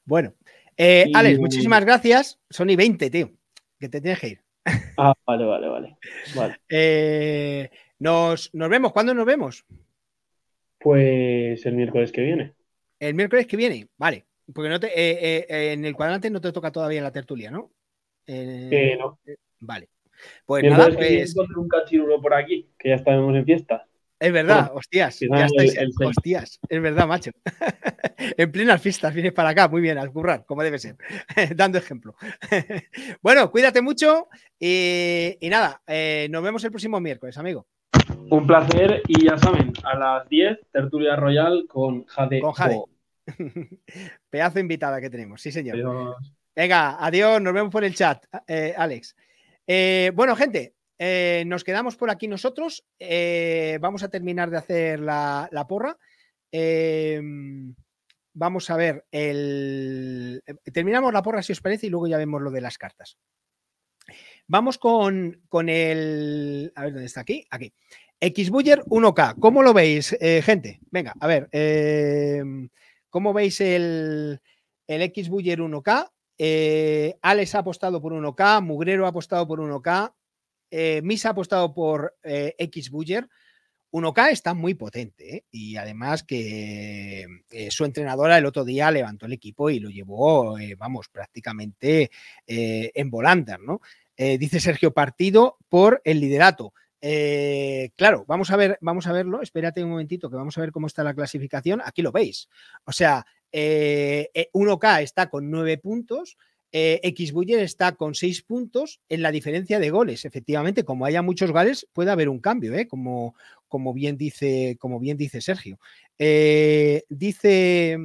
Bueno, eh, Alex, muchísimas gracias. Son y 20, tío, que te tienes que ir. Ah, vale, vale, vale. Eh, nos, vemos. ¿Cuándo nos vemos? Pues el miércoles que viene. El miércoles que viene, vale. Porque no te, eh, en el cuadrante no te toca todavía la tertulia, ¿no? Eh, no. Vale. Pues nada, pues. un por aquí, que ya estamos en fiesta. Es verdad, hostias, hostias, es verdad, macho. en plenas fiestas vienes para acá, muy bien, al currar, como debe ser, dando ejemplo. bueno, cuídate mucho y, nada, eh, nos vemos el próximo miércoles, amigo. Un placer y ya saben, a las 10, tertulia royal con Jade. Con Jade. Pedazo invitada que tenemos, sí señor. Venga, adiós, nos vemos por el chat, eh, Alex. Eh, bueno, gente, eh, nos quedamos por aquí nosotros. Eh, vamos a terminar de hacer la, porra. Em, vamos a ver el. Eh, terminamos la porra si os parece y luego ya vemos lo de las cartas. Vamos con, el. A ver dónde está aquí. Aquí. Buller 1K. ¿Cómo lo veis, gente? Venga, a ver. Em, ¿Cómo veis el, el Xbuyer 1K? Alex ha apostado por 1K, Mugrero ha apostado por 1K, eh, Misa ha apostado por eh, X Buller. 1K está muy potente ¿eh? y además que em, eh, su entrenadora el otro día levantó el equipo y lo llevó, vamos, prácticamente en volandas, ¿no? dice Sergio Partido por el liderato. claro, vamos a ver, vamos a verlo. Espérate un momentito que vamos a ver cómo está la clasificación. Aquí lo veis. O sea, 1K está con nueve puntos. Eh, X Buyer está con seis puntos en la diferencia de goles. Efectivamente, como haya muchos goles, puede haber un cambio, ¿eh? como, como, bien, dice, como bien dice Sergio. Eh, dice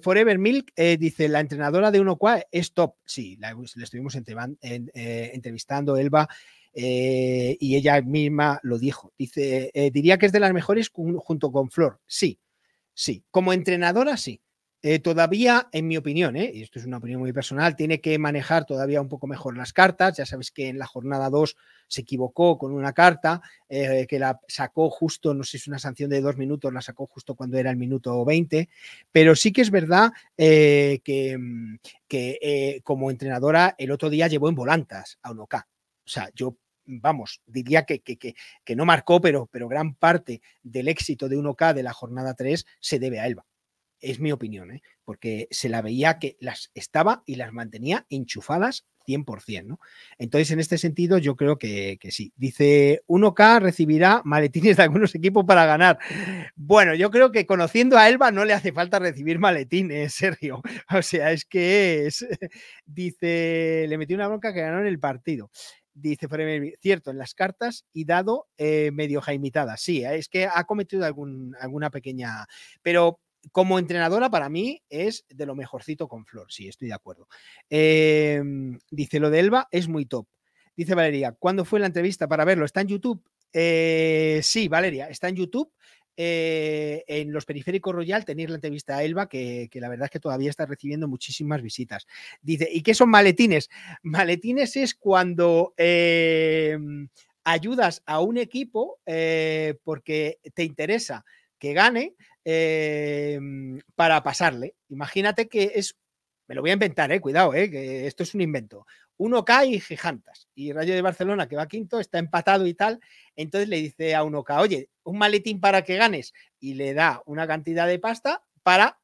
Forever Milk, dice, la entrenadora de cual es top. Sí, la, estuvimos entrevistando, Elba. y ella misma lo dijo. Dice, diría que es de las mejores junto con Flor. Sí, sí. Como entrenadora, sí. Eh, todavía, en mi opinión, ¿eh? y esto es una opinión muy personal, tiene que manejar todavía un poco mejor las cartas. Ya sabes que en la jornada 2 se equivocó con una carta eh, que la sacó justo, no sé si es una sanción de dos minutos, la sacó justo cuando era el minuto 20, pero sí que es verdad que, mm, que como entrenadora el otro día llevó en volantas a 1K, O sea, yo mm, vamos, diría que, que, que, no marcó, pero, pero gran parte del éxito de 1K de la jornada 3 se debe a Elba es mi opinión, ¿eh? porque se la veía que las estaba y las mantenía enchufadas 100%, ¿no? Entonces, en este sentido, yo creo que, sí. Dice, 1K recibirá maletines de algunos equipos para ganar. Bueno, yo creo que conociendo a Elba no le hace falta recibir maletines, Sergio. O sea, es que es... Dice, le metió una bronca que ganó en el partido. Dice cierto, en las cartas y dado eh, medio jaimitada. Sí, ¿eh? es que ha cometido algún, alguna pequeña... Pero como entrenadora, para mí es de lo mejorcito con Flor, sí, estoy de acuerdo. Em, dice lo de Elba, es muy top. Dice Valeria, ¿cuándo fue la entrevista para verlo? ¿Está en YouTube? Eh, sí, Valeria, está en YouTube. Eh, en los periféricos Royal tenéis la entrevista a Elba, que, la verdad es que todavía está recibiendo muchísimas visitas. Dice, ¿y qué son maletines? Maletines es cuando em, ayudas a un equipo eh, porque te interesa que gane, Em, para pasarle. Imagínate que es, me lo voy a inventar, eh, cuidado, eh, que esto es un invento. 1K y Gijantas. Y Rayo de Barcelona, que va quinto, está empatado y tal. Entonces le dice a 1K, oye, un maletín para que ganes. Y le da una cantidad de pasta para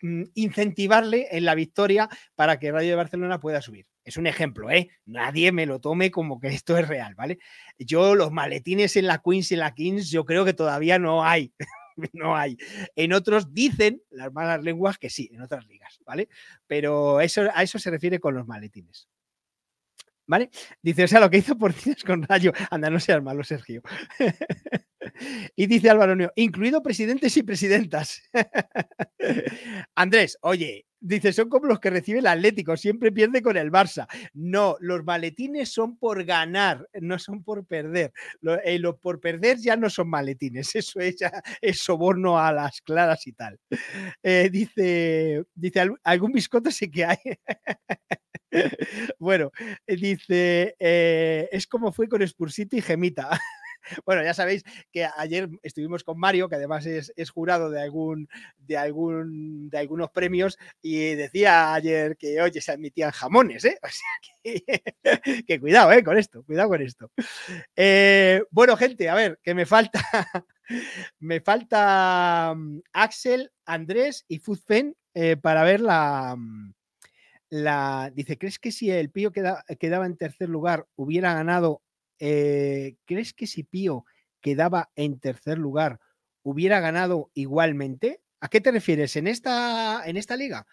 mm, incentivarle en la victoria para que Rayo de Barcelona pueda subir. Es un ejemplo, ¿eh? Nadie me lo tome como que esto es real, ¿vale? Yo los maletines en la Queens y la Kings, yo creo que todavía no hay. no hay. En otros dicen las malas lenguas que sí, en otras ligas, ¿vale? Pero eso, a eso se refiere con los maletines. ¿Vale? Dice, o sea, lo que hizo por es con Rayo. Anda, no seas malo, Sergio. y dice Álvaro Neo, incluido presidentes y presidentas. Andrés, oye, dice, son como los que recibe el Atlético, siempre pierde con el Barça. No, los maletines son por ganar, no son por perder. Eh, los, por perder ya no son maletines, eso es, ya, es soborno a las claras y tal. Eh, dice, dice, algún biscote sí que hay. bueno, eh, dice, es como fue con Spursito y Gemita. bueno, ya sabéis que ayer estuvimos con Mario, que además es, jurado de algún, de algún, de algunos premios, y decía ayer que oye, se admitían jamones, ¿eh? O sea que, cuidado, ¿eh? Con esto, cuidado con esto. Eh, bueno, gente, a ver, que me falta. Me falta mm, Axel, Andrés y Fuzpen eh, para ver mm, la, Dice, ¿crees que si el Pío que quedaba en tercer lugar hubiera ganado eh, ¿crees que si Pío quedaba en tercer lugar, hubiera ganado igualmente? ¿A qué te refieres? ¿En esta, en esta liga?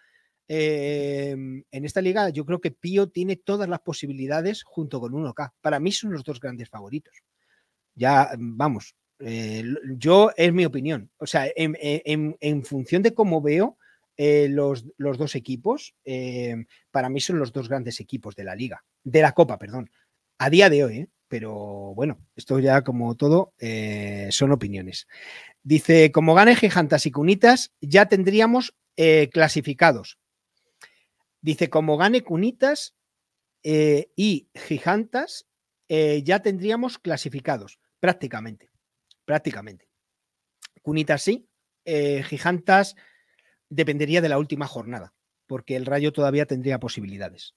Em, en esta liga yo creo que Pío tiene todas las posibilidades junto con 1K. Para mí son los dos grandes favoritos. Ya, mm, vamos, eh, yo es mi opinión. O sea, en, e, función de cómo veo eh, los, los, dos equipos, para mí son los dos grandes equipos de la liga, de la Copa, perdón. A día de hoy, pero bueno, esto ya como todo eh, son opiniones. Dice, como gane Gigantas y Cunitas, ya tendríamos eh, clasificados. Dice, como gane Cunitas eh, y Gigantas, ya tendríamos clasificados, prácticamente, prácticamente. Cunitas sí, Gijantas dependería de la última jornada, porque el Rayo todavía tendría posibilidades.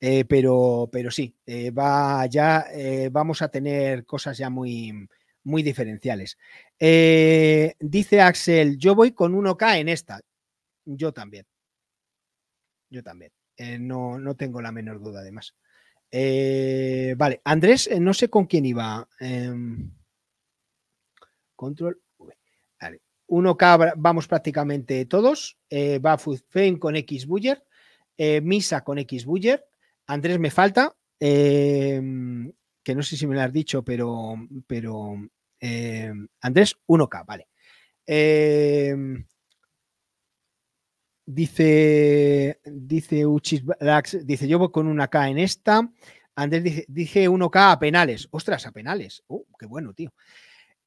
Eh, pero, pero sí, eh, va ya, eh, vamos a tener cosas ya muy, muy diferenciales. dice Axel, yo voy con 1K en esta. Yo también. Yo también. no, tengo la menor duda, además. vale, Andrés, no sé con quién iba. Em, control 1K vamos prácticamente todos. va Fufen con X Buller. Eh, misa con X Buller, Andrés me falta, em, que no sé si me lo has dicho, pero, pero em, Andrés 1K, vale. Em, dice, dice dice yo voy con una K en esta. Andrés dice, dije 1K a penales. Ostras, a penales. Oh, qué bueno, tío.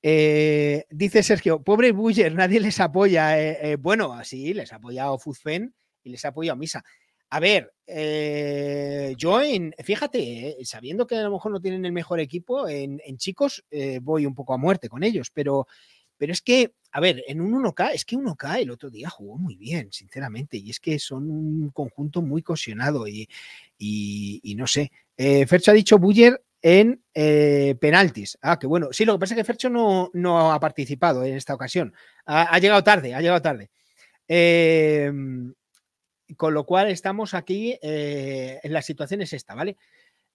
Eh, dice Sergio, pobre Buller, nadie les apoya. Eh, bueno, así les ha apoyado Fuzfen y les ha apoyado Misa. A ver, eh, yo en, fíjate, eh, sabiendo que a lo mejor no tienen el mejor equipo, en, chicos eh, voy un poco a muerte con ellos, pero, pero es que, a ver, en un 1K, es que 1K el otro día jugó muy bien, sinceramente, y es que son un conjunto muy cohesionado y, no sé. Fercho ha dicho Buller en penaltis. Ah, que bueno. Sí, lo que pasa es que Fercho no, ha participado en esta ocasión. Ha, ha llegado tarde, ha llegado tarde. Eh, con lo cual estamos aquí, eh, en la situación es esta, ¿vale?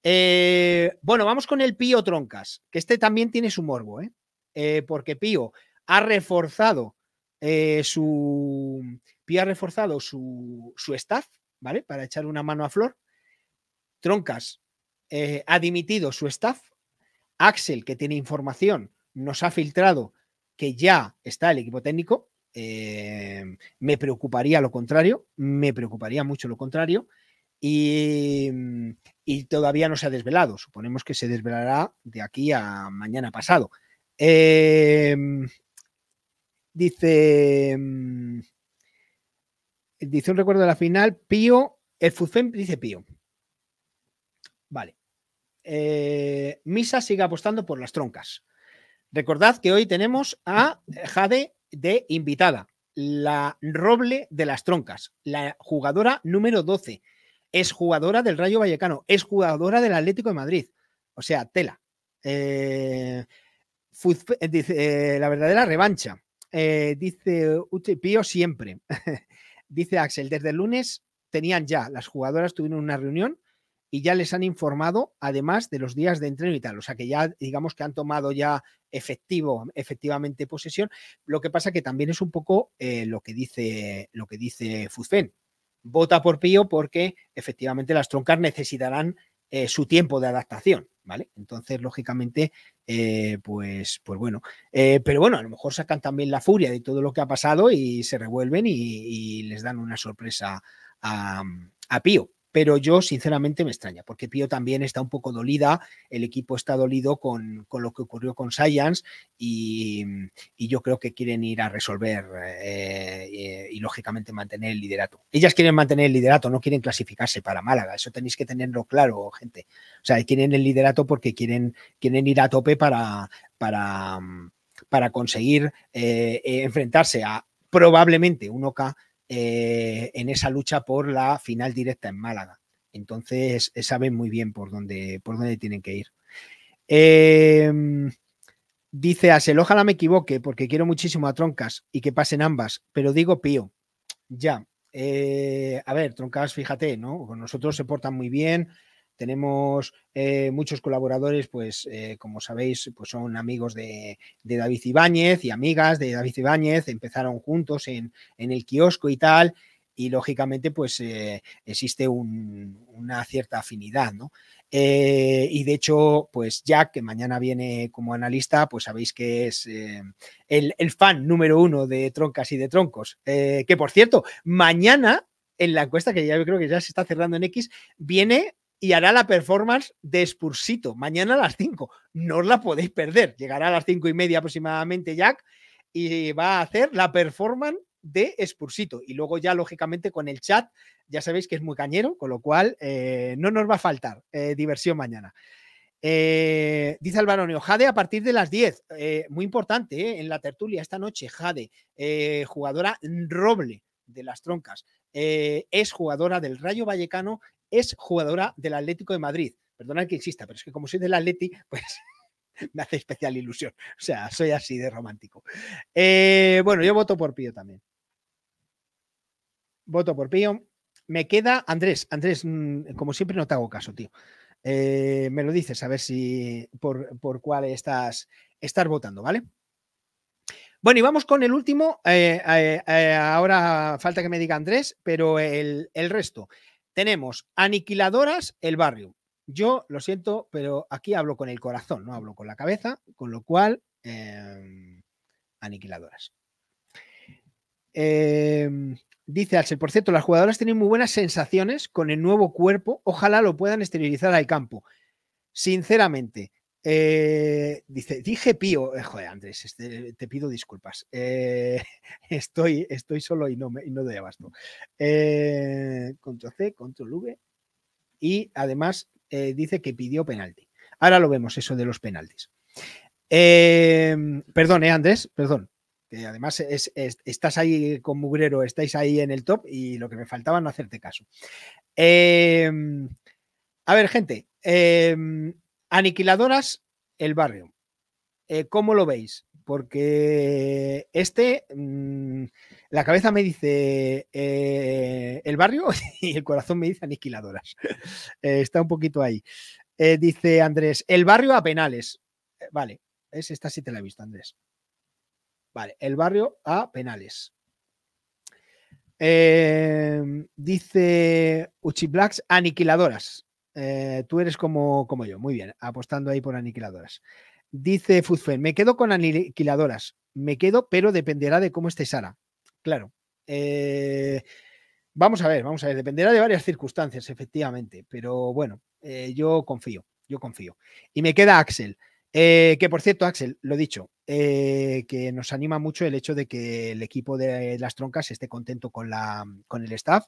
Eh, bueno, vamos con el Pío Troncas, que este también tiene su morbo, ¿eh? eh porque Pío ha reforzado su. Pío ha reforzado su, su staff, ¿vale? Para echar una mano a Flor. Troncas ha dimitido su staff. Axel, que tiene información, nos ha filtrado que ya está el equipo técnico, Em, me preocuparía lo contrario, me preocuparía mucho lo contrario mm, y, todavía no se ha desvelado. Suponemos que se desvelará de aquí a mañana pasado. Em, dice, mm, dice un recuerdo de la final, Pío, el Fuzfem dice Pío. Vale. Eh, Misa sigue apostando por las troncas. Recordad que hoy tenemos a Jade de invitada, la Roble de las Troncas, la jugadora número 12, es jugadora del Rayo Vallecano, es jugadora del Atlético de Madrid. O sea, tela. Eh, eh, dice, eh, la verdadera revancha. dice Pío siempre. dice Axel, desde el lunes tenían ya, las jugadoras tuvieron una reunión y ya les han informado, además de los días de entreno y tal. O sea que ya, digamos que han tomado ya efectivo, efectivamente posesión. Lo que pasa que también es un poco eh, lo que dice, lo que dice Vota por Pío porque efectivamente las troncas necesitarán eh, su tiempo de adaptación, ¿vale? Entonces, lógicamente, eh, pues, pues bueno. pero bueno, a lo mejor sacan también la furia de todo lo que ha pasado y se revuelven y, les dan una sorpresa a, a Pío pero yo sinceramente me extraña, porque Pío también está un poco dolida, el equipo está dolido con, lo que ocurrió con Science mm, y, yo creo que quieren ir a resolver eh, eh, y lógicamente mantener el liderato. Ellas quieren mantener el liderato, no quieren clasificarse para Málaga, eso tenéis que tenerlo claro, gente. O sea, quieren el liderato porque quieren, quieren ir a tope para... para mm, para conseguir eh, enfrentarse a probablemente un Oca eh, en esa lucha por la final directa en Málaga. Entonces eh, saben muy bien por dónde, por dónde tienen que ir. Em, dice Asel, ojalá me equivoque porque quiero muchísimo a Troncas y que pasen ambas, pero digo pío. Ya. Eh, a ver, Troncas, fíjate, ¿no? Con nosotros se portan muy bien, tenemos eh, muchos colaboradores, pues eh, como sabéis, pues son amigos de, David Ibáñez y amigas de David Ibáñez, empezaron juntos en, el kiosco y tal, y lógicamente pues eh, existe una cierta afinidad, ¿no? y de hecho, pues Jack, que mañana viene como analista, pues sabéis que es el, el, fan número uno de Troncas y de Troncos. que por cierto, mañana en la encuesta, que ya creo que ya se está cerrando en X, viene y hará la performance de Spursito mañana a las 5. No os la podéis perder. Llegará a las 5 y media aproximadamente Jack y va a hacer la performance de Spursito. Y luego ya, lógicamente, con el chat, ya sabéis que es muy cañero, con lo cual eh, no nos va a faltar eh, diversión mañana. Eh, dice Albaronio, Jade a partir de las 10. muy importante, en la tertulia esta noche, Jade, jugadora roble de las troncas, es jugadora del Rayo Vallecano es jugadora del Atlético de Madrid. Perdonad que insista, pero es que como soy del Atleti, pues me hace especial ilusión. O sea, soy así de romántico. Eh, bueno, yo voto por Pío también. Voto por Pío. Me queda Andrés. Andrés, mm, como siempre, no te hago caso, tío. Eh, me lo dices, a ver si por, cuál estás, estás votando, ¿vale? Bueno, y vamos con el último. Eh, ahora falta que me diga Andrés, pero el, el resto. Tenemos aniquiladoras el barrio. Yo lo siento, pero aquí hablo con el corazón, no hablo con la cabeza, con lo cual, em, aniquiladoras. Em, dice Axel, por cierto, las jugadoras tienen muy buenas sensaciones con el nuevo cuerpo, ojalá lo puedan esterilizar al campo. Sinceramente, eh, dice, dije pío, eh, joder Andrés, este, te pido disculpas. Eh, estoy, estoy solo y no, me, no doy abasto. control C, control V. Y además dice que pidió penalti. Ahora lo vemos, eso de los penaltis. Em, perdón, Andrés, perdón. además estás ahí con Mugrero, estáis ahí en el top y lo que me faltaba no hacerte caso. Em, a ver, gente, em, Aniquiladoras, el barrio. Eh, ¿Cómo lo veis? Porque este, mm, la cabeza me dice eh, el barrio y el corazón me dice aniquiladoras. Eh, está un poquito ahí. dice Andrés, el barrio a penales. vale, es esta sí te la he visto, Andrés. Vale, el barrio a penales. dice Uchi Blacks, aniquiladoras. Eh, tú eres como, yo, muy bien, apostando ahí por aniquiladoras. Dice Fuzfen, me quedo con aniquiladoras, me quedo, pero dependerá de cómo esté Sara. Claro. Eh, vamos a ver, vamos a ver, dependerá de varias circunstancias, efectivamente, pero bueno, eh, yo confío, yo confío. Y me queda Axel. Eh, que por cierto, Axel, lo dicho, eh, que nos anima mucho el hecho de que el equipo de las troncas esté contento con, la, con el staff,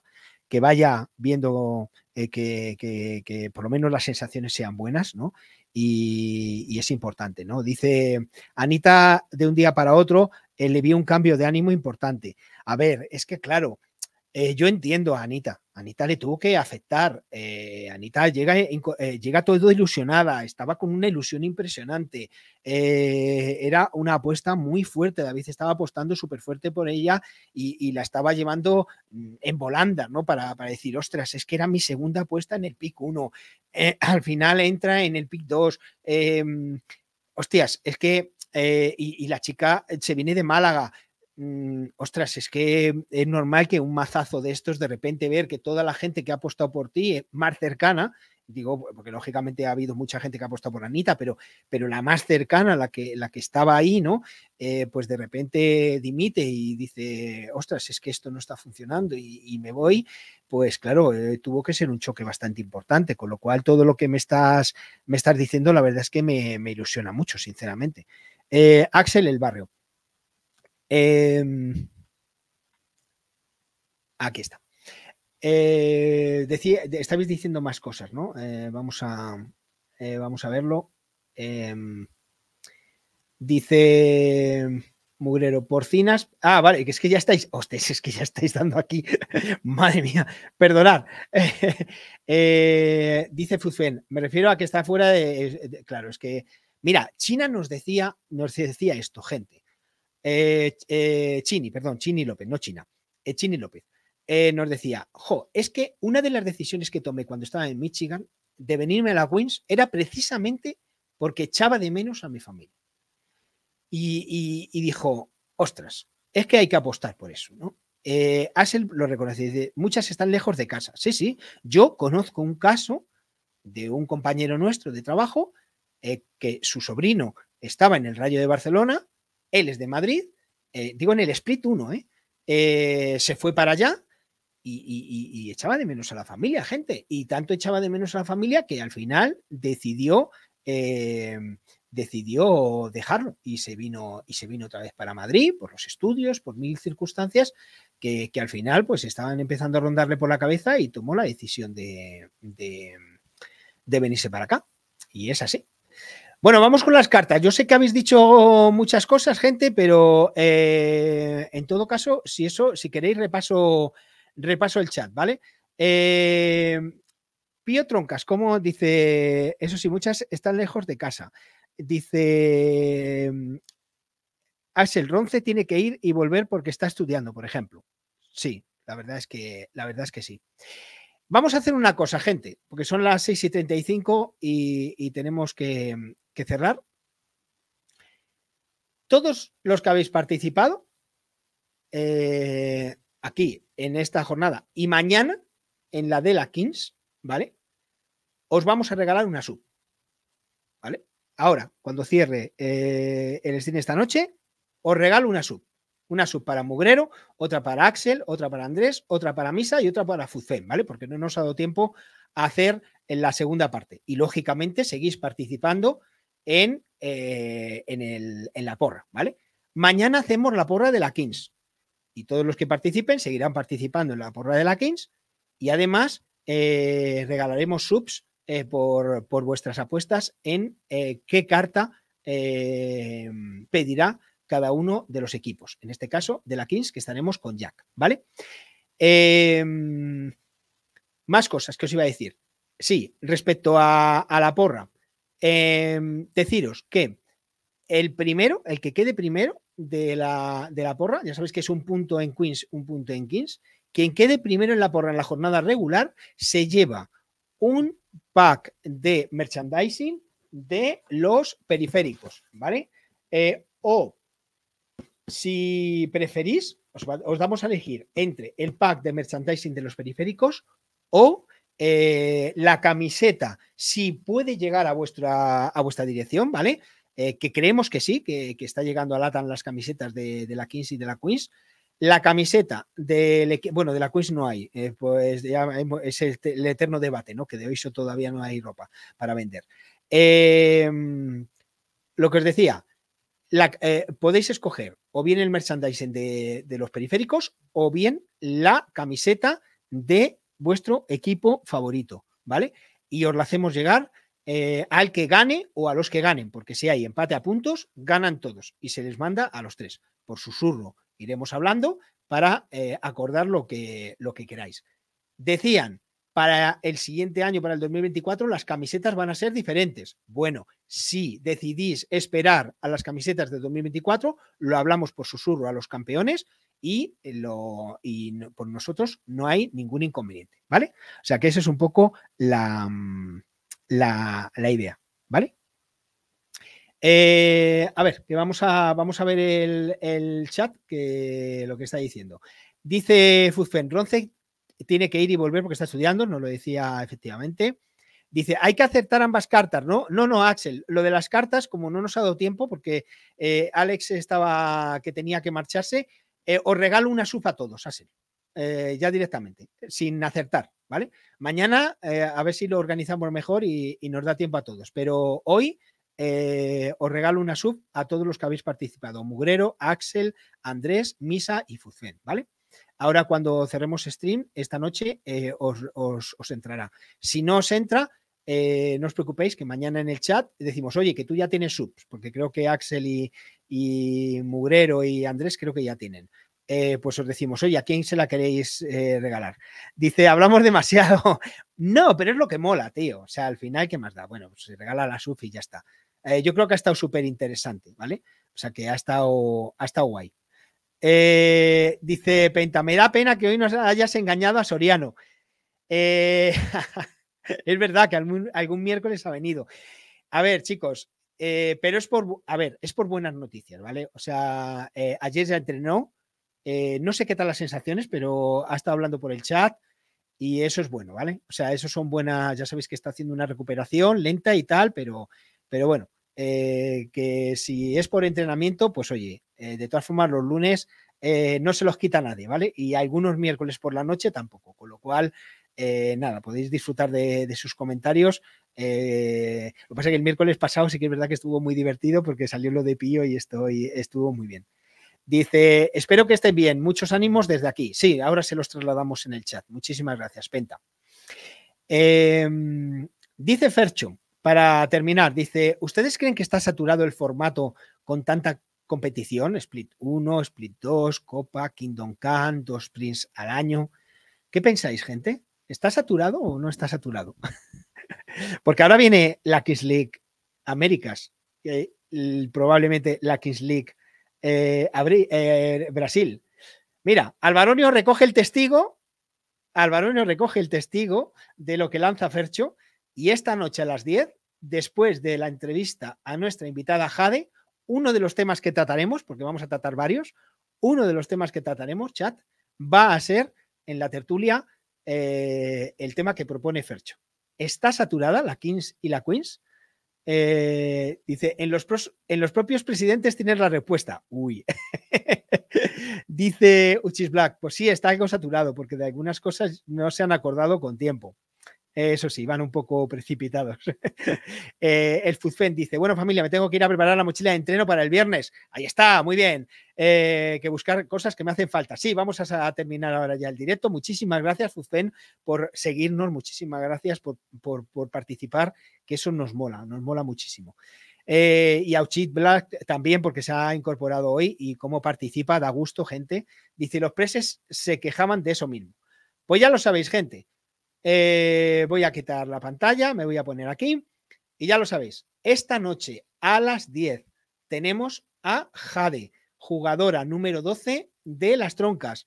que vaya viendo eh, que, por lo menos las sensaciones sean buenas, ¿no? Y, es importante, ¿no? Dice Anita, de un día para otro, le vi un cambio de ánimo importante. A ver, es que claro, yo entiendo a Anita, Anita le tuvo que afectar. Eh, Anita llega, eh, llega todo ilusionada, estaba con una ilusión impresionante. Eh, era una apuesta muy fuerte. David estaba apostando súper fuerte por ella y, la estaba llevando mm, en volanda, ¿no? Para, para, decir, ostras, es que era mi segunda apuesta en el pick 1. al final entra en el pick 2. Em, hostias, es que. y la chica se viene de Málaga. Mm, ostras, es que mm, es normal que un mazazo de estos de repente ver que toda la gente que ha apostado por ti, más cercana, digo, porque lógicamente ha habido mucha gente que ha apostado por Anita, pero, pero la más cercana, la que, la que estaba ahí, ¿no? Eh, pues de repente dimite y dice, ostras, es que esto no está funcionando y, me voy, pues claro, eh, tuvo que ser un choque bastante importante, con lo cual todo lo que me estás, me estás diciendo, la verdad es que me, ilusiona mucho, sinceramente. Eh, Axel El Barrio. Em, aquí está. Eh, diciendo más cosas, ¿no? Eh, vamos, a, eh, vamos a verlo. Em, dice Mugrero, porcinas. Ah, vale, que es que ya estáis. Hostes, es que ya estáis dando aquí. Madre mía, perdonad. Eh, dice Fuzfen, me refiero a que está fuera de, Claro, es que. Mira, China nos decía, nos decía esto, gente. Eh, eh, Chini, perdón, Chini López, no China, eh, Chini López, nos decía, jo, es que una de las decisiones que tomé cuando estaba en Michigan de venirme a la Wings, era precisamente porque echaba de menos a mi familia. Y, dijo, ostras, es que hay que apostar por eso, ¿no? Asel lo reconoce, muchas están lejos de casa. Sí, sí, yo conozco un caso de un compañero nuestro de trabajo que su sobrino estaba en el Rayo de Barcelona él es de Madrid, eh, digo en el Split 1, ¿eh? Eh, se fue para allá y, echaba de menos a la familia, gente. Y tanto echaba de menos a la familia que al final decidió, decidió dejarlo y se, vino, y se vino otra vez para Madrid por los estudios, por mil circunstancias que, al final pues estaban empezando a rondarle por la cabeza y tomó la decisión de venirse para acá. Y es así. Bueno, vamos con las cartas. Yo sé que habéis dicho muchas cosas, gente, pero eh, en todo caso, si eso, si queréis, repaso, repaso el chat, ¿vale? Eh, Pío Troncas, como dice, eso sí, muchas están lejos de casa. Dice, Axel Ronce tiene que ir y volver porque está estudiando, por ejemplo. Sí, la verdad es que, la verdad es que sí. Vamos a hacer una cosa, gente, porque son las 6 y 35 y, y tenemos que, que cerrar. Todos los que habéis participado eh, aquí en esta jornada y mañana en la de la Kings, ¿vale? Os vamos a regalar una sub, ¿vale? Ahora, cuando cierre eh, el stream esta noche, os regalo una sub. Una sub para Mugrero, otra para Axel, otra para Andrés, otra para Misa y otra para Fuzfen, ¿vale? Porque no nos ha dado tiempo a hacer en la segunda parte. Y lógicamente seguís participando eh, en, la porra, ¿vale? Mañana hacemos la porra de la Kings y todos los que participen seguirán participando en la porra de la Kings y además eh, regalaremos subs eh, por, vuestras apuestas en qué carta pedirá cada uno de los equipos. En este caso, de la Kings, que estaremos con Jack, ¿vale? Em, más cosas que os iba a decir. Sí, respecto a la porra, Em, deciros que el primero, el que quede primero de la, porra, ya sabéis que es un punto en Queens, un punto en Kings, quien quede primero en la porra en la jornada regular se lleva un pack de merchandising de los periféricos, ¿vale? Eh, o si preferís, os, vamos os, damos a elegir entre el pack de merchandising de los periféricos o eh, la camiseta, si puede llegar a vuestra, a vuestra dirección, ¿vale? Eh, que creemos que sí, que, está llegando a Latan las camisetas de, la Kings y de la Queens. La camiseta del bueno, de la Queens no hay, eh, pues ya es el, eterno debate, ¿no? Que de hoy todavía no hay ropa para vender. Em, lo que os decía, la, podéis escoger o bien el merchandising de, los periféricos o bien la camiseta de vuestro equipo favorito, ¿vale? Y os lo hacemos llegar eh, al que gane o a los que ganen, porque si hay empate a puntos, ganan todos y se les manda a los tres. Por susurro iremos hablando para eh, acordar lo que, lo que queráis. Decían, para el siguiente año, para el 2024, las camisetas van a ser diferentes. Bueno, si decidís esperar a las camisetas de 2024, lo hablamos por susurro a los campeones y, por nosotros no hay ningún inconveniente, ¿vale? O sea que esa es un poco la, mm, la, idea, ¿vale? Eh, a ver, que vamos a, vamos a ver el, chat, que lo que está diciendo. Dice Fuzfen, Ronce tiene que ir y volver porque está estudiando, nos lo decía efectivamente. Dice, hay que aceptar ambas cartas, ¿no? No, no, Axel, lo de las cartas, como no nos ha dado tiempo, porque eh, Alex estaba que tenía que marcharse, eh, os regalo una sub a todos, así. Eh, ya directamente, sin acertar, ¿vale? Mañana eh, a ver si lo organizamos mejor y, nos da tiempo a todos, pero hoy os regalo una sub a todos los que habéis participado, Mugrero, Axel, Andrés, Misa y Fuzbel, ¿vale? Ahora cuando cerremos stream esta noche os entrará. Si no os entra, eh, no os preocupéis que mañana en el chat decimos, oye, que tú ya tienes subs, porque creo que Axel y, y Mugrero y Andrés creo que ya tienen. Eh, pues os decimos, oye, ¿a quién se la queréis eh, regalar? Dice, hablamos demasiado. no, pero es lo que mola, tío. O sea, al final, ¿qué más da? Bueno, pues se regala la sub y ya está. yo creo que ha estado súper interesante, ¿vale? O sea, que ha estado, ha estado guay. dice Penta, me da pena que hoy nos hayas engañado a Soriano. Eh, es verdad que algún, miércoles ha venido. A ver, chicos, eh, pero es por, a ver, es por buenas noticias, ¿vale? O sea, eh, ayer ya entrenó, eh, no sé qué tal las sensaciones, pero ha estado hablando por el chat y eso es bueno, ¿vale? O sea, eso son buenas, ya sabéis que está haciendo una recuperación lenta y tal, pero, pero bueno, que si es por entrenamiento, pues oye, de todas formas los lunes no se los quita nadie, ¿vale? Y algunos miércoles por la noche tampoco, con lo cual... Eh, nada, podéis disfrutar de, sus comentarios. Eh, lo que pasa es que el miércoles pasado sí que es verdad que estuvo muy divertido porque salió lo de Pío y estuvo muy bien. Dice, espero que estén bien, muchos ánimos desde aquí. Sí, ahora se los trasladamos en el chat. Muchísimas gracias, Penta. Em, dice Fercho, para terminar, dice, ¿ustedes creen que está saturado el formato con tanta competición? Split 1, Split 2, Copa, Kingdom Come, dos sprints al año. ¿Qué pensáis, gente? ¿Está saturado o no está saturado? Porque ahora viene la Kiss League Américas, eh, probablemente la Kiss League eh, eh, Brasil. Mira, Alvaronio recoge el testigo, Alvaronio recoge el testigo de lo que lanza Fercho y esta noche a las 10, después de la entrevista a nuestra invitada Jade, uno de los temas que trataremos, porque vamos a tratar varios, uno de los temas que trataremos, chat, va a ser en la tertulia eh, el tema que propone Fercho. ¿Está saturada la Kings y la Queens? Eh, dice, en los, en los propios presidentes tienes la respuesta. Uy. dice Uchis Black, pues sí, está algo saturado porque de algunas cosas no se han acordado con tiempo. Eso sí, van un poco precipitados. Eh, el Fuzfen dice, bueno familia, me tengo que ir a preparar la mochila de entreno para el viernes. Ahí está, muy bien. Eh, que buscar cosas que me hacen falta. Sí, vamos a, terminar ahora ya el directo. Muchísimas gracias, Fuzfen, por seguirnos. Muchísimas gracias por, participar, que eso nos mola, nos mola muchísimo. Eh, y Auchit Black también, porque se ha incorporado hoy y cómo participa, da gusto, gente. Dice, los preses se quejaban de eso mismo. Pues ya lo sabéis, gente eh, voy a quitar la pantalla, me voy a poner aquí. Y ya lo sabéis, esta noche a las 10 tenemos a Jade, jugadora número 12 de las troncas,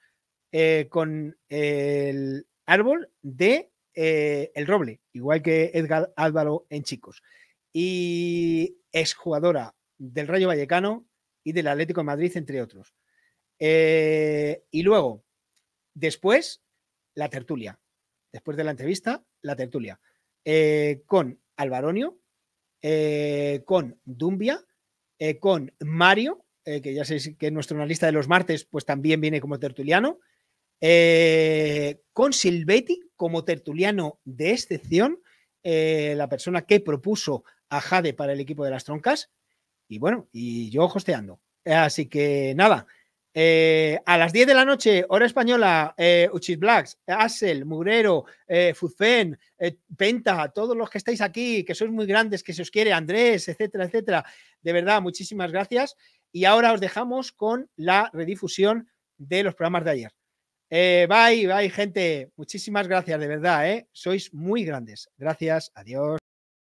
eh, con el árbol de eh, el roble, igual que Edgar Álvaro en chicos. Y es jugadora del Rayo Vallecano y del Atlético de Madrid, entre otros. y luego, después, la tertulia después de la entrevista, la tertulia, eh, con Alvaronio, eh, con Dumbia, eh, con Mario, que ya sé que es nuestro analista de los martes, pues también viene como tertuliano, con Silvetti como tertuliano de excepción, la persona que propuso a Jade para el equipo de las troncas, y bueno, y yo hosteando. Así que nada, eh, a las 10 de la noche, hora española, eh, Uchis Blacks, Axel, Murero, eh, Fufen, eh, Penta, todos los que estáis aquí, que sois muy grandes, que se os quiere, Andrés, etcétera, etcétera. De verdad, muchísimas gracias. Y ahora os dejamos con la redifusión de los programas de ayer. bye, bye, gente. Muchísimas gracias, de verdad, Sois muy grandes. Gracias, adiós.